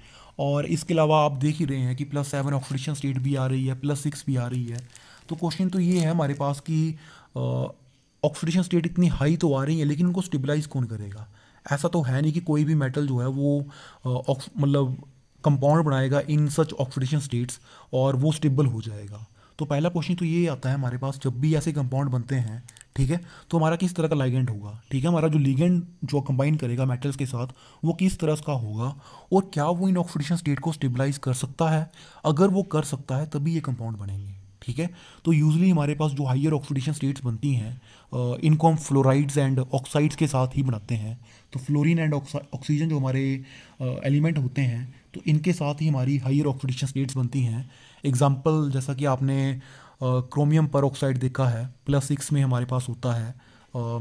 और इसके अलावा आप देख ही रहे हैं कि प्लस सेवन ऑक्सीडेशन स्टेट भी आ रही है प्लस सिक्स भी आ रही है तो क्वेश्चन तो ये है हमारे पास कि ऑक्सीडेशन स्टेट इतनी हाई तो आ रही है लेकिन उनको स्टेबलाइज कौन करेगा ऐसा तो है नहीं कि कोई भी मेटल जो है वो मतलब कंपाउंड बनाएगा इन सच ऑक्सीडेशन स्टेट्स और वो स्टेबल हो जाएगा तो पहला क्वेश्चन तो ये आता है हमारे पास जब भी ऐसे कंपाउंड बनते हैं ठीक है तो हमारा किस तरह का लाइगेंड होगा ठीक है हमारा जो लीगेंड जो कंबाइन करेगा मेटल्स के साथ वो किस तरह का होगा और क्या वो इन ऑक्सीडेशन स्टेट को स्टेबलाइज कर सकता है अगर वो कर सकता है तभी ये कंपाउंड बनेंगे ठीक है तो यूजली हमारे पास जो हाइयर ऑक्सीडेशन स्टेट्स बनती हैं इनको हम फ्लोराइड्स एंड ऑक्साइड्स के साथ ही बनाते हैं तो फ्लोरिन एंड ऑक्सीजन जो हमारे एलिमेंट होते हैं तो इनके साथ ही हमारी हाइयर ऑक्सीडेशन स्टेट्स बनती हैं एग्ज़ाम्पल जैसा कि आपने क्रोमियम पर ऑक्साइड देखा है प्लस सिक्स में हमारे पास होता है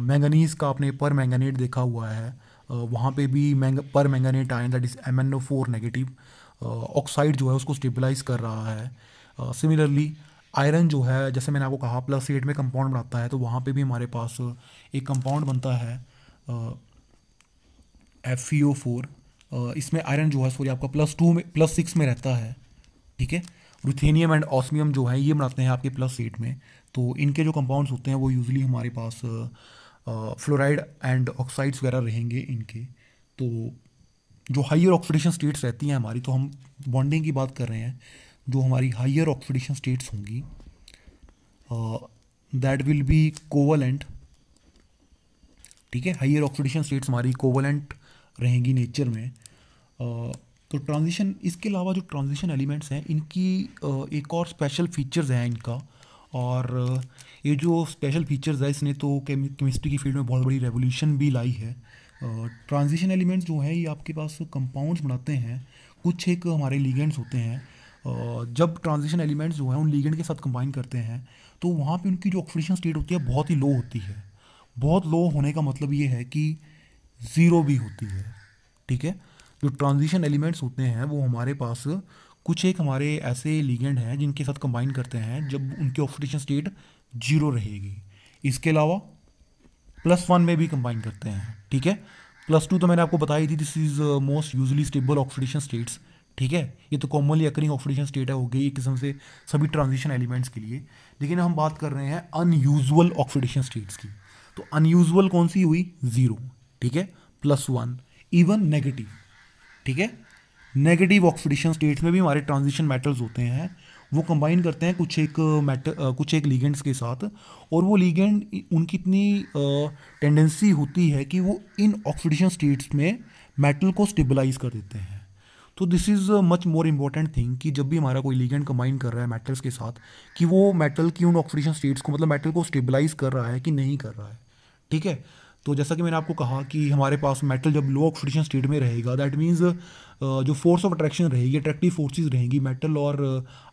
मैंगनीज़ का आपने पर मैंगनेट देखा हुआ है वहाँ पे भी मैंग permanganate ion that is M N O four negative oxide जो है उसको स्टेबलाइज कर रहा है सिमिलरली uh, आयरन जो है जैसे मैंने आपको कहा प्लस एट में कंपाउंड बनाता है तो वहाँ पे भी हमारे पास एक कंपाउंड बनता है एफ ई ओ फोर इसमें आयरन जो है सॉरी आपका प्लस टू में प्लस सिक्स में रहता है ठीक है रुथेनियम एंड ऑस्मियम जो है ये बनाते हैं आपके प्लस एट में तो इनके जो कंपाउंड्स होते हैं वो यूजली हमारे पास फ्लोराइड एंड ऑक्साइड्स वगैरह रहेंगे इनके तो जो हाइयर ऑक्सीडेशन स्टेट्स रहती हैं हमारी तो हम बॉन्डिंग की बात कर रहे हैं जो हमारी हाइयर ऑक्सीडेशन स्टेट्स होंगी दैट विल बी कोवलेंट ठीक है हाइयर ऑक्सीडेशन स्टेट्स हमारी कोवलेंट रहेंगी नेचर में uh, तो ट्रांजिशन इसके अलावा जो ट्रांजिशन एलिमेंट्स हैं इनकी एक और स्पेशल फीचर्स हैं इनका और ये जो स्पेशल फीचर्स है इसने तो केमिस्ट्री की फील्ड में बहुत बड़ी रेवोल्यूशन भी लाई है ट्रांजिशन एलिमेंट्स जो है ये आपके पास कंपाउंड्स बनाते हैं कुछ एक हमारे लीगेंड्स होते हैं जब ट्रांजिशन एलिमेंट्स जो हैं उन लीगेंड के साथ कंबाइन करते हैं तो वहाँ पे उनकी जो ऑक्सीडेशन स्टेट होती है बहुत ही लो होती है बहुत लो होने का मतलब ये है कि ज़ीरो भी होती है ठीक है जो ट्रांजिशन एलिमेंट्स होते हैं वो हमारे पास कुछ एक हमारे ऐसे लीगेंड हैं जिनके साथ कंबाइन करते हैं जब उनके ऑक्सीडेशन स्टेट जीरो रहेगी इसके अलावा प्लस वन में भी कंबाइन करते हैं ठीक है प्लस टू तो मैंने आपको बताई थी this is most usually stable oxidation states ठीक है ये तो कॉमनली अकरिंग ऑक्सीडेशन स्टेट है हो गई एक किस्म से सभी ट्रांजिशन एलिमेंट्स के लिए लेकिन हम बात कर रहे हैं अनयूजल ऑक्सीडेशन स्टेट्स की तो अनयूजल कौन सी हुई ज़ीरो ठीक है प्लस वन इवन नेगेटिव ठीक है नेगेटिव ऑक्सीडेशन स्टेट्स में भी हमारे ट्रांजिशन मेटल्स होते हैं वो कंबाइन करते हैं कुछ एक मेटल कुछ एक लीगेंड्स के साथ और वो लीगेंड उनकी इतनी टेंडेंसी होती है कि वो इन ऑक्सीडेशन स्टेट्स में मेटल को स्टेबलाइज कर देते हैं तो this is much more important thing कि जब भी हमारा कोई लीगेंड कंबाइन कर रहा है मेटल्स के साथ कि वो मेटल की उन ऑक्सीडेशन स्टेट्स को मतलब मेटल को स्टेबलाइज कर रहा है कि नहीं कर रहा है ठीक है तो जैसा कि मैंने आपको कहा कि हमारे पास मेटल जब लो ऑक्सीडेशन स्टेट में रहेगा दैट मीन्स uh, जो फोर्स ऑफ अट्रैक्शन रहेगी अट्रैक्टिव फोर्सेज रहेंगी मेटल और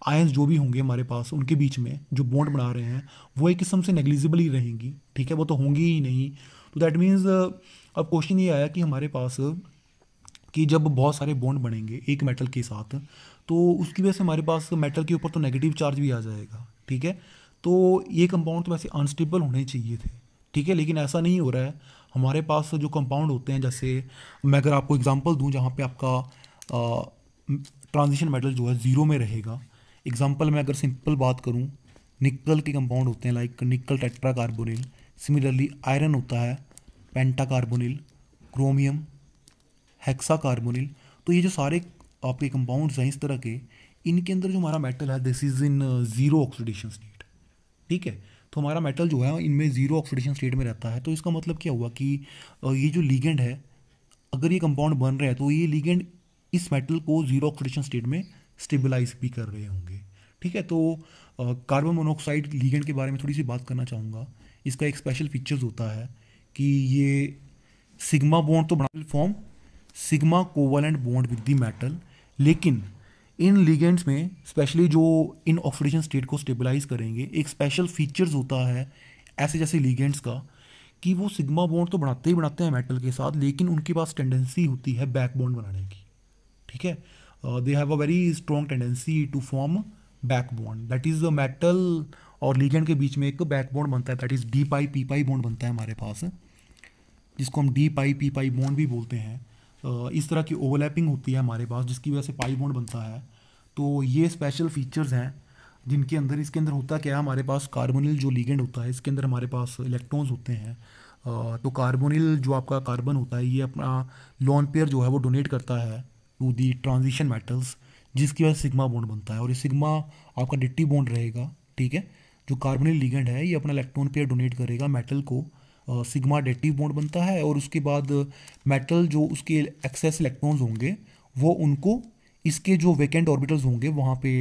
आयंस uh, जो भी होंगे हमारे पास उनके बीच में जो बॉन्ड बना रहे हैं वो एक किस्म से नेग्लिजिबल ही रहेंगी ठीक है वो तो होंगी ही नहीं तो दैट मीन्स uh, अब क्वेश्चन ये आया कि हमारे पास कि जब बहुत सारे बॉन्ड बनेंगे एक मेटल के साथ तो उसकी वजह से हमारे पास मेटल के ऊपर तो नेगेटिव चार्ज भी आ जाएगा ठीक है तो ये कंपाउंड तो वैसे अनस्टेबल होने चाहिए थे ठीक है लेकिन ऐसा नहीं हो रहा है हमारे पास जो कंपाउंड होते हैं जैसे मैं अगर आपको एग्जांपल दूं जहाँ पे आपका ट्रांजिशन मेटल जो है ज़ीरो में रहेगा एग्जांपल मैं अगर सिंपल बात करूँ निकल के कंपाउंड होते हैं लाइक निकल टेट्रा कार्बोनिल सिमिलरली आयरन होता है pentacarbonyl chromium hexacarbonyl तो ये जो सारे आपके कंपाउंड्स हैं इस तरह के इनके अंदर जो हमारा मेटल है this is in zero oxidation state ठीक है तो हमारा मेटल जो है इनमें ज़ीरो ऑक्सीडेशन स्टेट में रहता है तो इसका मतलब क्या हुआ कि ये जो लीगेंड है अगर ये कंपाउंड बन रहा है तो ये लीगेंड इस मेटल को ज़ीरो ऑक्सीडेशन स्टेट में स्टेबलाइज भी कर रहे होंगे ठीक है तो कार्बन मोनोऑक्साइड लीगेंड के बारे में थोड़ी सी बात करना चाहूँगा इसका एक स्पेशल फीचर्स होता है कि ये सिग्मा बॉन्ड तो बना form sigma covalent bond with the metal लेकिन इन लिगेंड्स में स्पेशली जो इन ऑक्सीडेशन स्टेट को स्टेबलाइज करेंगे एक स्पेशल फीचर्स होता है ऐसे जैसे लिगेंड्स का कि वो सिग्मा बॉन्ड तो बनाते ही बनाते हैं मेटल के साथ लेकिन उनके पास टेंडेंसी होती है बैक बॉन्ड बनाने की ठीक है they have a very strong tendency to form back bond that is metal और लीगेंड के बीच में एक बैक बॉन्ड बनता है that is D pi P pi bond बनता है हमारे पास जिसको हम D pi P pi bond भी बोलते हैं इस तरह की ओवरलैपिंग होती है हमारे पास जिसकी वजह से पाई बॉन्ड बनता है तो ये स्पेशल फीचर्स हैं जिनके अंदर इसके अंदर होता क्या है हमारे पास कार्बोनिल जो लीगेंड होता है इसके अंदर हमारे पास इलेक्ट्रॉन्स होते हैं तो कार्बोनिल जो आपका कार्बन होता है ये अपना लॉन पेयर जो है वो डोनेट करता है टू दी ट्रांजिशन मेटल्स जिसकी वजह से सिग्मा बॉन्ड बनता है और ये सिग्मा आपका डिट्टी बॉन्ड रहेगा ठीक है जो कार्बोनिल लीगेंड है ये अपना इलेक्ट्रॉन पेयर डोनेट करेगा मेटल को सिग्मा डेटिव बॉन्ड बनता है और उसके बाद मेटल जो उसके एक्सेस इलेक्ट्रॉन्स होंगे वो उनको इसके जो वेकेंट ऑर्बिटल्स होंगे वहाँ पे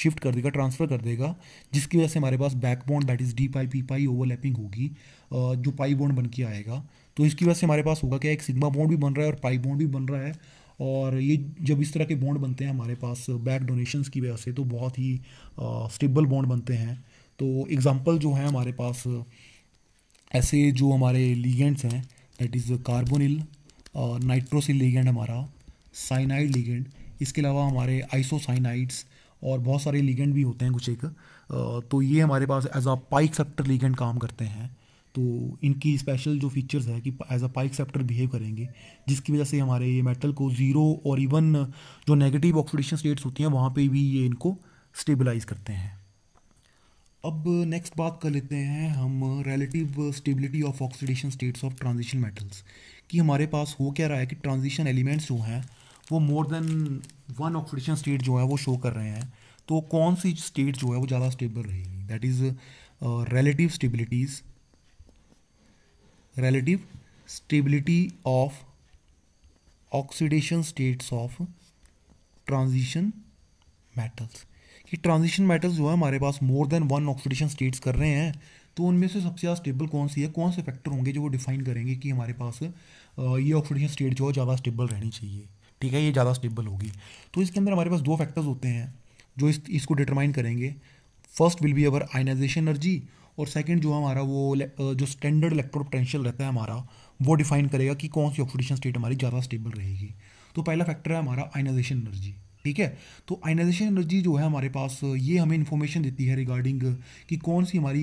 शिफ्ट कर देगा ट्रांसफ़र कर देगा जिसकी वजह से हमारे पास back bond that is D pi P pi overlapping होगी जो पाई बॉन्ड बन के आएगा तो इसकी वजह से हमारे पास होगा क्या एक सिग्मा बॉन्ड भी बन रहा है और पाई बॉन्ड भी बन रहा है और ये जब इस तरह के बॉन्ड बनते हैं हमारे पास बैक डोनेशंस की वजह से तो बहुत ही स्टेबल बॉन्ड बनते हैं तो एग्ज़ाम्पल जो है हमारे पास ऐसे जो हमारे लीगेंड्स हैं that is carbonyl nitrosyl ligand हमारा साइनाइड लीगेंड इसके अलावा हमारे आइसोसाइनाइड्स और बहुत सारे लीगेंड भी होते हैं कुछ एक तो ये हमारे पास as a pi acceptor ligand काम करते हैं तो इनकी स्पेशल जो फीचर्स है कि as a pi acceptor behave करेंगे जिसकी वजह से हमारे ये मेटल को ज़ीरो और इवन जो नेगेटिव ऑक्सीडेशन स्टेट्स होती हैं वहाँ पे भी ये इनको स्टेबलाइज करते हैं अब नेक्स्ट बात कर लेते हैं हम relative stability of oxidation states of transition metals कि हमारे पास हो क्या रहा है कि ट्रांजिशन एलिमेंट्स जो हैं वो more than one oxidation state जो है वो शो कर रहे हैं तो कौन सी स्टेट जो है वो ज़्यादा स्टेबल रहेगी that is relative stabilities relative stability of oxidation states of transition metals कि ट्रांजिशन मेटल्स जो है हमारे पास more than one oxidation states कर रहे हैं तो उनमें से सबसे ज़्यादा स्टेबल कौन सी है कौन से फैक्टर होंगे जो वो डिफाइन करेंगे कि हमारे पास ये ऑक्सीडेशन स्टेट जो है ज़्यादा स्टेबल रहनी चाहिए ठीक है ये ज़्यादा स्टेबल होगी तो इसके अंदर हमारे पास दो फैक्टर्स होते हैं जो इस इसको डिटरमाइन करेंगे first will be our ionization energy और सेकंड जो हमारा वो जो स्टैंडर्ड इलेक्ट्रो पोटेंशियल रहता है हमारा वो डिफाइन करेगा कि कौन सी ऑक्सीडेशन स्टेट हमारी ज़्यादा स्टेबल रहेगी तो पहला फैक्टर है हमारा आइनाइजेशन एनर्जी ठीक है तो आइनाइजेशन एनर्जी जो है हमारे पास ये हमें इन्फॉर्मेशन देती है रिगार्डिंग कि कौन सी हमारी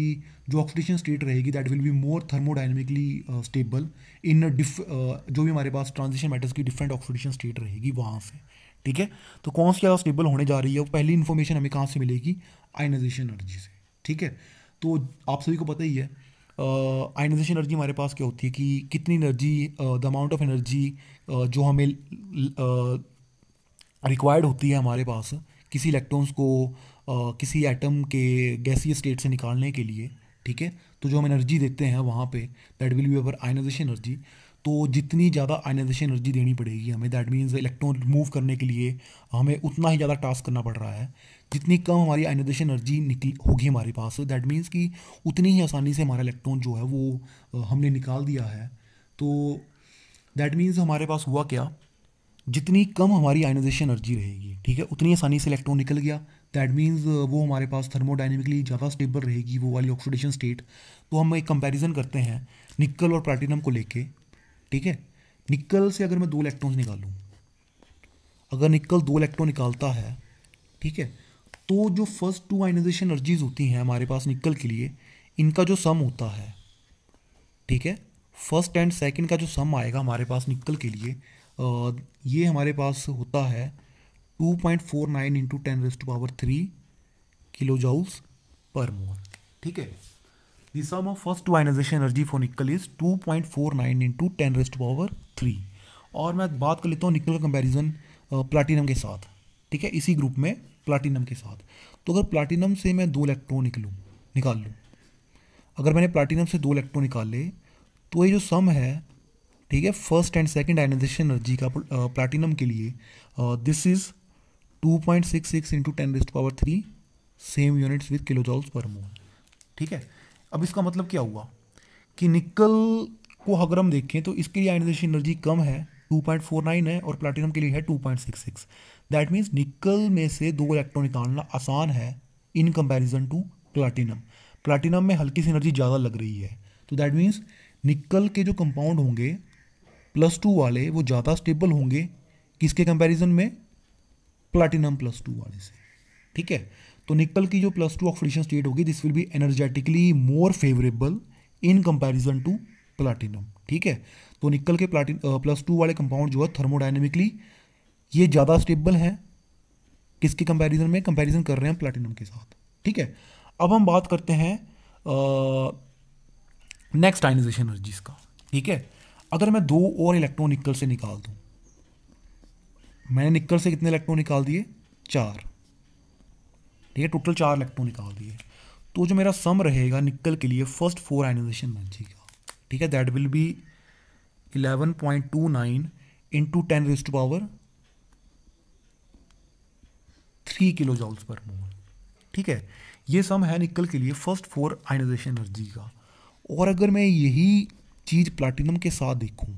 जो ऑक्सीडेशन स्टेट रहेगी that will be more thermodynamically stable in डिफ जो भी हमारे पास ट्रांजिशन मैटर्स की डिफरेंट ऑक्सीडेशन स्टेट रहेगी वहाँ से ठीक है तो कौन सी ज़्यादा स्टेबल होने जा रही है वो पहली इन्फॉर्मेशन हमें कहाँ से मिलेगी आइनाइजेशन एनर्जी से ठीक है तो आप सभी को पता ही है आइनाइजेशन uh, एनर्जी हमारे पास क्या होती है कि कितनी energy the amount of energy जो हमें uh, रिक्वायर्ड होती है हमारे पास किसी इलेक्ट्रॉन्स को आ, किसी एटम के गैसीय स्टेट से निकालने के लिए ठीक है तो जो हम एनर्जी देते हैं वहाँ पे that will be our ionization energy तो जितनी ज़्यादा आयनाइजेशन एनर्जी देनी पड़ेगी हमें दैट मीन्स इलेक्ट्रॉन रिमूव करने के लिए हमें उतना ही ज़्यादा टास्क करना पड़ रहा है जितनी कम हमारी आयनाइजेशन एनर्जी निकली होगी हमारे पास दैट मीन्स कि उतनी ही आसानी से हमारा इलेक्ट्रॉन जो है वो हमने निकाल दिया है तो दैट मीन्स हमारे पास हुआ क्या जितनी कम हमारी आयनाइजेशन एनर्जी रहेगी ठीक है उतनी आसानी से इलेक्ट्रॉन निकल गया दैट मीन्स uh, वो हमारे पास थर्मोडाइनमिकली ज़्यादा स्टेबल रहेगी वो वाली ऑक्सीडेशन स्टेट तो हम एक कंपैरिजन करते हैं निकल और प्लैटिनम को लेके ठीक है निकल से अगर मैं दो इलेक्ट्रॉन्स निकालूँ अगर निकल दो इलेक्ट्रॉन निकालता है ठीक है तो जो फर्स्ट टू आइनाइजेशन एनर्जीज होती हैं हमारे पास निकल के लिए इनका जो सम होता है ठीक है फर्स्ट एंड सेकेंड का जो सम आएगा हमारे पास निकल के लिए ये हमारे पास होता है 2.49 point four nine into ten raised power three kilojoules per mole ठीक है first two ionization energy for nickel is two point four nine into ten raised power three और मैं बात कर लेता हूँ निकल का कंपेरिजन प्लाटिनम के साथ ठीक है इसी ग्रुप में प्लाटिनम के साथ तो अगर प्लाटिनम से मैं दो इलेक्ट्रॉन निकलूँ निकाल लूँ अगर मैंने प्लाटिनम से दो इलेक्ट्रॉन निकाले तो ये जो सम है ठीक है first and second ionization energy का प्लाटिनम के लिए this is two point six six into ten raised power three same units with kilojoules per mole ठीक है अब इसका मतलब क्या हुआ कि निकल को अगर हम देखें तो इसके लिए आयनाइजेशन एनर्जी कम है 2.49 है और प्लाटिनम के लिए है 2.66 दैट मीन्स निकल में से दो इलेक्ट्रॉन निकालना आसान है in comparison to platinum platinum में हल्की सी एनर्जी ज़्यादा लग रही है तो दैट मीन्स निकल के जो कंपाउंड होंगे प्लस टू वाले वो ज़्यादा स्टेबल होंगे किसके कंपैरिजन में प्लाटिनम प्लस टू वाले से ठीक है तो निकल की जो प्लस टू ऑक्सीडेशन स्टेट होगी this will be energetically more favourable in comparison to platinum ठीक है तो निकल के प्लाटिन प्लस टू वाले कंपाउंड जो है थर्मोडाइनमिकली ये ज़्यादा स्टेबल हैं किसके कंपैरिजन में कंपैरिजन कर रहे हैं प्लाटिनम के साथ ठीक है अब हम बात करते हैं नेक्स्ट आइनाइजेशन एनर्जीज का ठीक है अगर मैं दो और इलेक्ट्रॉन निकल से निकाल दूं मैंने निकल से कितने इलेक्ट्रॉन निकाल दिए चार ठीक है टोटल चार इलेक्ट्रॉन निकाल दिए तो जो मेरा सम रहेगा निकल के लिए फर्स्ट फोर आइनाइजेशन एनर्जी का ठीक है that will be eleven point two nine into ten raise to power three kilojoules per mole ठीक है ये सम है निकल के लिए फर्स्ट फोर आइनाइजेशन एनर्जी का और अगर मैं यही चीज़ प्लाटिनम के साथ देखूँ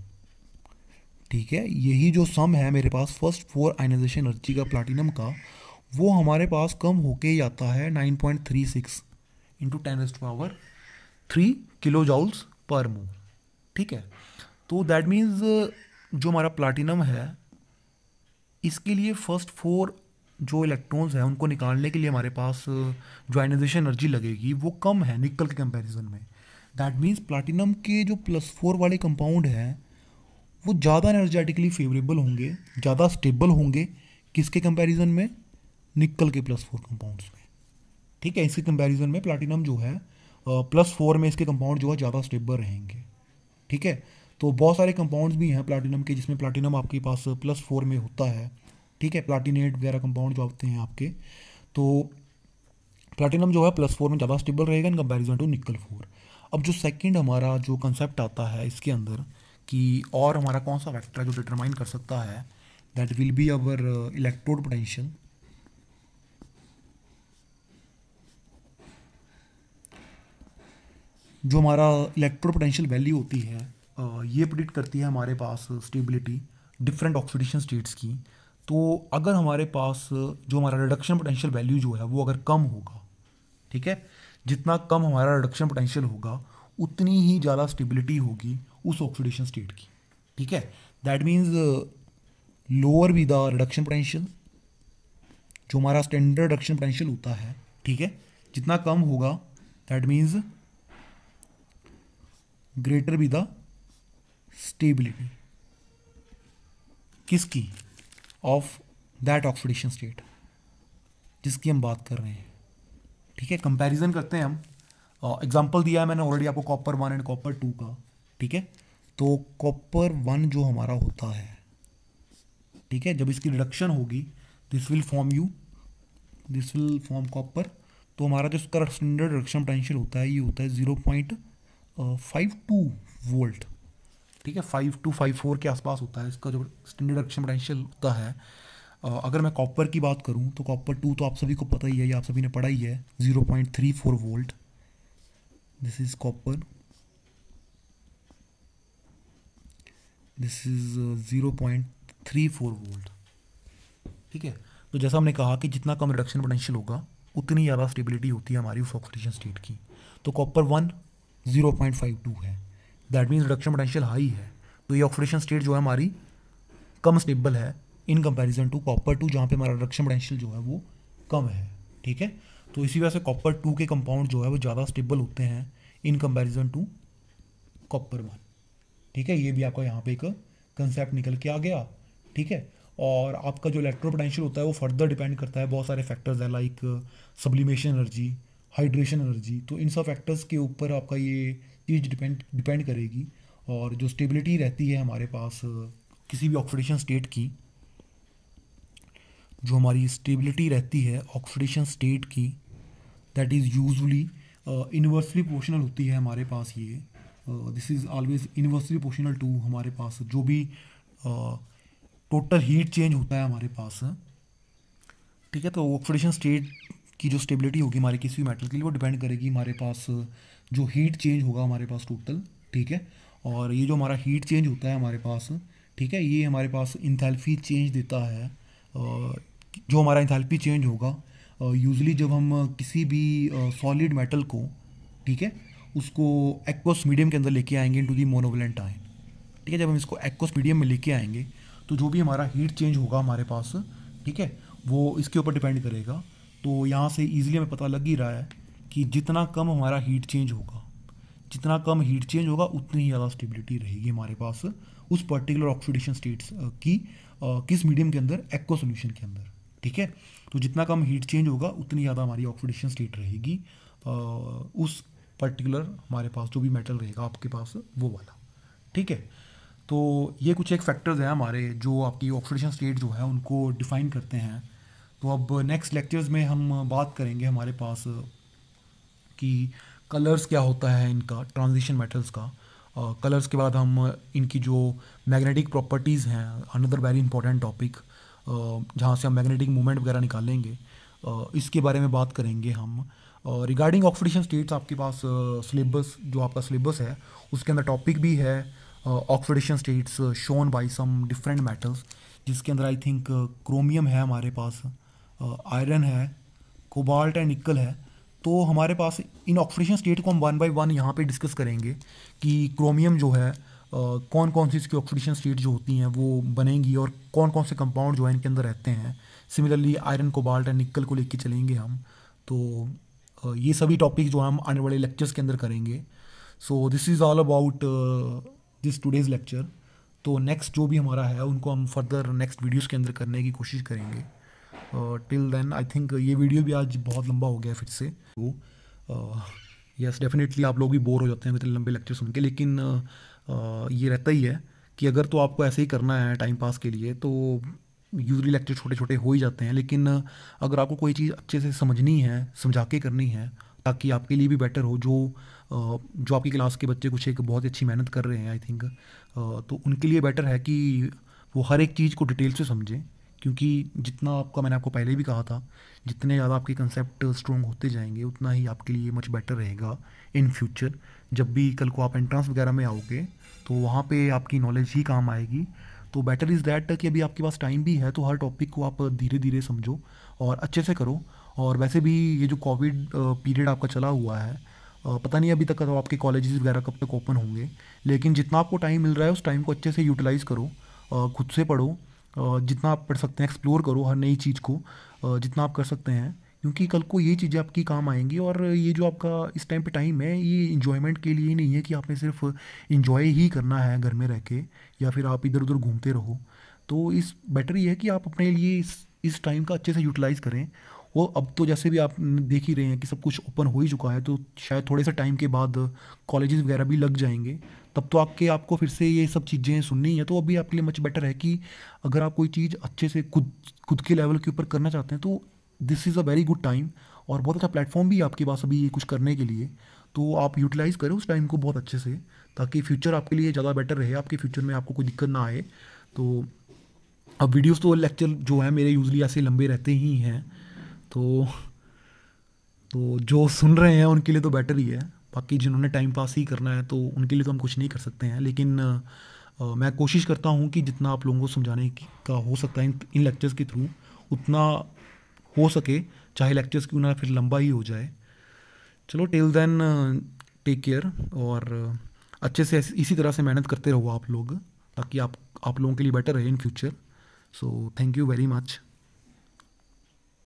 ठीक है यही जो सम है मेरे पास फर्स्ट फोर आइनाइजेशन एनर्जी का प्लाटिनम का वो हमारे पास कम होके ही आता है nine point three six into ten s power three kilojoules per mole ठीक है तो दैट मीन्स जो हमारा प्लाटिनम है इसके लिए फर्स्ट फोर जो इलेक्ट्रॉन्स हैं उनको निकालने के लिए हमारे पास जो आइनाइजेशन एनर्जी लगेगी वो कम है निकल के कंपैरिजन में दैट मीन्स प्लाटिनम के जो प्लस फोर वाले कंपाउंड हैं वो ज़्यादा एनर्जेटिकली फेवरेबल होंगे ज़्यादा स्टेबल होंगे किसके कंपैरिजन में निकल के प्लस फोर कंपाउंड्स में ठीक है इसके कंपैरिजन में प्लाटिनम जो है प्लस फोर में इसके कंपाउंड जो है ज़्यादा स्टेबल रहेंगे ठीक है तो बहुत सारे कंपाउंड्स भी हैं प्लाटिनम के जिसमें प्लाटिनम आपके पास प्लस फोर में होता है ठीक है प्लाटिनेट वगैरह कंपाउंड जो आते हैं आपके तो प्लाटिनम जो है प्लस फोर में ज़्यादा स्टेबल रहेगा in comparison to nickel four अब जो सेकंड हमारा जो कंसेप्ट आता है इसके अंदर कि और हमारा कौन सा वेक्टर है जो डिटरमाइन कर सकता है that will be our electrode potential जो हमारा इलेक्ट्रो पोटेंशियल वैल्यू होती है uh, ये प्रिडिक्ट करती है हमारे पास स्टेबिलिटी डिफरेंट ऑक्सीडेशन स्टेट्स की तो अगर हमारे पास जो हमारा रिडक्शन पोटेंशियल वैल्यू जो है वो अगर कम होगा ठीक है जितना कम हमारा रिडक्शन पोटेंशियल होगा उतनी ही ज़्यादा स्टेबिलिटी होगी उस ऑक्सीडेशन स्टेट की ठीक है दैट मीन्स लोअर भी द रिडक्शन पोटेंशियल जो हमारा स्टैंडर्ड रिडक्शन पोटेंशियल होता है ठीक है जितना कम होगा दैट मीन्स ग्रेटर भी द स्टेबिलिटी किसकी ऑफ दैट ऑक्सीडेशन स्टेट जिसकी हम बात कर रहे हैं ठीक है कंपैरिजन करते हैं हम एग्जांपल uh, दिया है मैंने ऑलरेडी आपको copper one and copper two का ठीक है तो कॉपर वन जो हमारा होता है ठीक है जब इसकी रिडक्शन होगी this will form you this will form copper तो हमारा जो इसका स्टैंडर्ड रिडक्शन पोटेंशियल होता है ये होता है zero point five two volt ठीक है फाइव टू फाइव फोर के आसपास होता है इसका जो स्टैंडर्ड रिडक्शन पोटेंशियल होता है अगर मैं कॉपर की बात करूँ तो कॉपर टू तो आप सभी को पता ही है या आप सभी ने पढ़ा ही है zero point three four volt this is copper this is zero point three four volt ठीक है तो जैसा हमने कहा कि जितना कम रिडक्शन पोटेंशियल होगा उतनी ज़्यादा स्टेबिलिटी होती है हमारी उस ऑक्सीडेशन स्टेट की तो copper one zero point five two है that means reduction potential high है तो ये ऑक्सीडेशन स्टेट जो है हमारी कम स्टेबल है in comparison to copper two जहाँ पे हमारा रक्षा पोटेंशियल जो है वो कम है ठीक है तो इसी वजह से कॉपर टू के कंपाउंड जो है वो ज़्यादा स्टेबल होते हैं in comparison to copper one ठीक है ये भी आपका यहाँ पे एक कंसेप्ट निकल के आ गया ठीक है और आपका जो इलेक्ट्रो पोटेंशियल होता है वो फर्दर डिपेंड करता है बहुत सारे फैक्टर्स है like sublimation energy hydration energy तो इन सब फैक्टर्स के ऊपर आपका ये चीज़ डिपेंड डिपेंड करेगी और जो स्टेबिलिटी रहती है हमारे पास किसी भी ऑक्सीडेशन स्टेट की जो हमारी स्टेबिलिटी रहती है ऑक्सीडेशन स्टेट की that is usually inversely proportional होती है हमारे पास ये this is always inversely proportional to हमारे पास जो भी टोटल हीट चेंज होता है हमारे पास ठीक है तो ऑक्सीडेशन स्टेट की जो स्टेबिलिटी होगी हमारे किसी भी मेटल के लिए वो डिपेंड करेगी हमारे पास जो हीट चेंज होगा हमारे पास टोटल ठीक है और ये जो हमारा हीट चेंज होता है हमारे पास ठीक है ये हमारे पास इंथेल्फी चेंज देता है uh, जो हमारा इंथैल्पी चेंज होगा यूजली जब हम किसी भी सॉलिड मेटल को ठीक है उसको एक्वस मीडियम के अंदर लेके आएंगे टू दी मोनोवलेंट आयन ठीक है जब हम इसको एक्वस मीडियम में लेके आएंगे तो जो भी हमारा हीट चेंज होगा हमारे पास ठीक है वो इसके ऊपर डिपेंड करेगा तो यहाँ से ईजिली हमें पता लग ही रहा है कि जितना कम हमारा हीट चेंज होगा जितना कम हीट चेंज होगा उतनी ही ज़्यादा स्टेबिलिटी रहेगी हमारे पास उस पर्टिकुलर ऑक्सीडेशन स्टेट्स की किस मीडियम के अंदर एक्वा सोल्यूशन के अंदर ठीक है तो जितना कम हीट चेंज होगा उतनी ज़्यादा हमारी ऑक्सीडेशन स्टेट रहेगी उस पर्टिकुलर हमारे पास जो भी मेटल रहेगा आपके पास वो वाला ठीक है तो ये कुछ एक फैक्टर्स हैं हमारे जो आपकी ऑक्सीडेशन स्टेट जो है उनको डिफाइन करते हैं तो अब नेक्स्ट लेक्चर्स में हम बात करेंगे हमारे पास कि कलर्स क्या होता है इनका ट्रांजिशन मेटल्स का कलर्स uh, के बाद हम इनकी जो मैग्नेटिक प्रॉपर्टीज़ हैं अनदर वेरी इंपॉर्टेंट टॉपिक जहाँ से हम मैग्नेटिक मूवमेंट वगैरह निकालेंगे इसके बारे में बात करेंगे हम रिगार्डिंग ऑक्सीडेशन स्टेट्स आपके पास सिलेबस जो आपका सिलेबस है उसके अंदर टॉपिक भी है oxidation states shown by some different metals जिसके अंदर आई थिंक क्रोमियम है हमारे पास आयरन है कोबाल्ट एंड निकल है तो हमारे पास इन ऑक्सीडेशन स्टेट को हम वन बाई वन यहाँ पे डिस्कस करेंगे कि क्रोमियम जो है कौन कौन सी इसकी ऑक्सीडेशन स्टेट जो होती हैं वो बनेंगी और कौन कौन से कंपाउंड जो है इनके अंदर रहते हैं सिमिलरली आयरन कोबाल्ट एंड निकल को लेके चलेंगे हम तो ये सभी टॉपिक जो हम आने वाले लेक्चर्स के अंदर करेंगे so this is all about this today's lecture तो नेक्स्ट जो भी हमारा है उनको हम फर्दर नेक्स्ट वीडियोज़ के अंदर करने की कोशिश करेंगे टिल देन आई थिंक ये वीडियो भी आज बहुत लंबा हो गया फिर से तो यस डेफिनेटली आप लोग भी बोर हो जाते हैं इतने लंबे लेक्चर सुन के लेकिन uh, ये रहता ही है कि अगर तो आपको ऐसे ही करना है टाइम पास के लिए तो यूजली लेक्चर छोटे छोटे हो ही जाते हैं लेकिन अगर आपको कोई चीज़ अच्छे से समझनी है समझा के करनी है ताकि आपके लिए भी बेटर हो जो जो आपकी क्लास के बच्चे कुछ एक बहुत अच्छी मेहनत कर रहे हैं आई थिंक तो उनके लिए बेटर है कि वो हर एक चीज़ को डिटेल से समझें क्योंकि जितना आपका मैंने आपको पहले भी कहा था जितने ज़्यादा आपके कंसेप्ट स्ट्रॉन्ग होते जाएंगे उतना ही आपके लिए मच बेटर रहेगा इन फ्यूचर जब भी कल को आप एंट्रेंस वगैरह में आओगे तो वहाँ पे आपकी नॉलेज ही काम आएगी तो बेटर इज़ दैट कि अभी आपके पास टाइम भी है तो हर टॉपिक को आप धीरे धीरे समझो और अच्छे से करो और वैसे भी ये जो कोविड पीरियड आपका चला हुआ है पता नहीं अभी तक तो आपके कॉलेज वगैरह कब तक ओपन होंगे लेकिन जितना आपको टाइम मिल रहा है उस टाइम को अच्छे से यूटिलाइज़ करो खुद से पढ़ो जितना आप पढ़ सकते हैं एक्सप्लोर करो हर नई चीज़ को जितना आप कर सकते हैं क्योंकि कल को ये चीज़ें आपकी काम आएंगी और ये जो आपका इस टाइम पे टाइम है ये इन्जॉयमेंट के लिए ही नहीं है कि आपने सिर्फ इन्जॉय ही करना है घर में रह के या फिर आप इधर उधर घूमते रहो तो इस बेटर ये है कि आप अपने लिए इस इस टाइम का अच्छे से यूटिलाइज़ करें और अब तो जैसे भी आप देख ही रहे हैं कि सब कुछ ओपन हो ही चुका है तो शायद थोड़े से टाइम के बाद कॉलेजेस वगैरह भी लग जाएंगे तब तो आपके आपको फिर से ये सब चीज़ें सुननी है तो अभी आपके लिए मच बेटर है कि अगर आप कोई चीज़ अच्छे से खुद खुद के लेवल के ऊपर करना चाहते हैं तो this is a very good time और बहुत अच्छा प्लेटफॉर्म भी आपके पास अभी ये कुछ करने के लिए तो आप यूटिलाइज़ करें उस टाइम को बहुत अच्छे से ताकि फ्यूचर आपके लिए ज़्यादा बेटर रहे आपके फ्यूचर में आपको कोई दिक्कत ना आए तो अब वीडियोस तो लेक्चर जो है मेरे यूजली ऐसे लंबे रहते ही हैं तो तो जो सुन रहे हैं उनके लिए तो बेटर ही है बाकी जिन्होंने टाइम पास ही करना है तो उनके लिए तो हम कुछ नहीं कर सकते हैं लेकिन आ, मैं कोशिश करता हूँ कि जितना आप लोगों को समझाने का हो सकता है इन लेक्चर्स के थ्रू उतना हो सके चाहे लेक्चर्स क्यों ना फिर लंबा ही हो जाए चलो टिल देन टेक केयर और uh, अच्छे से इसी तरह से मेहनत करते रहो आप लोग ताकि आप आप लोगों के लिए बेटर रहे in future so thank you very much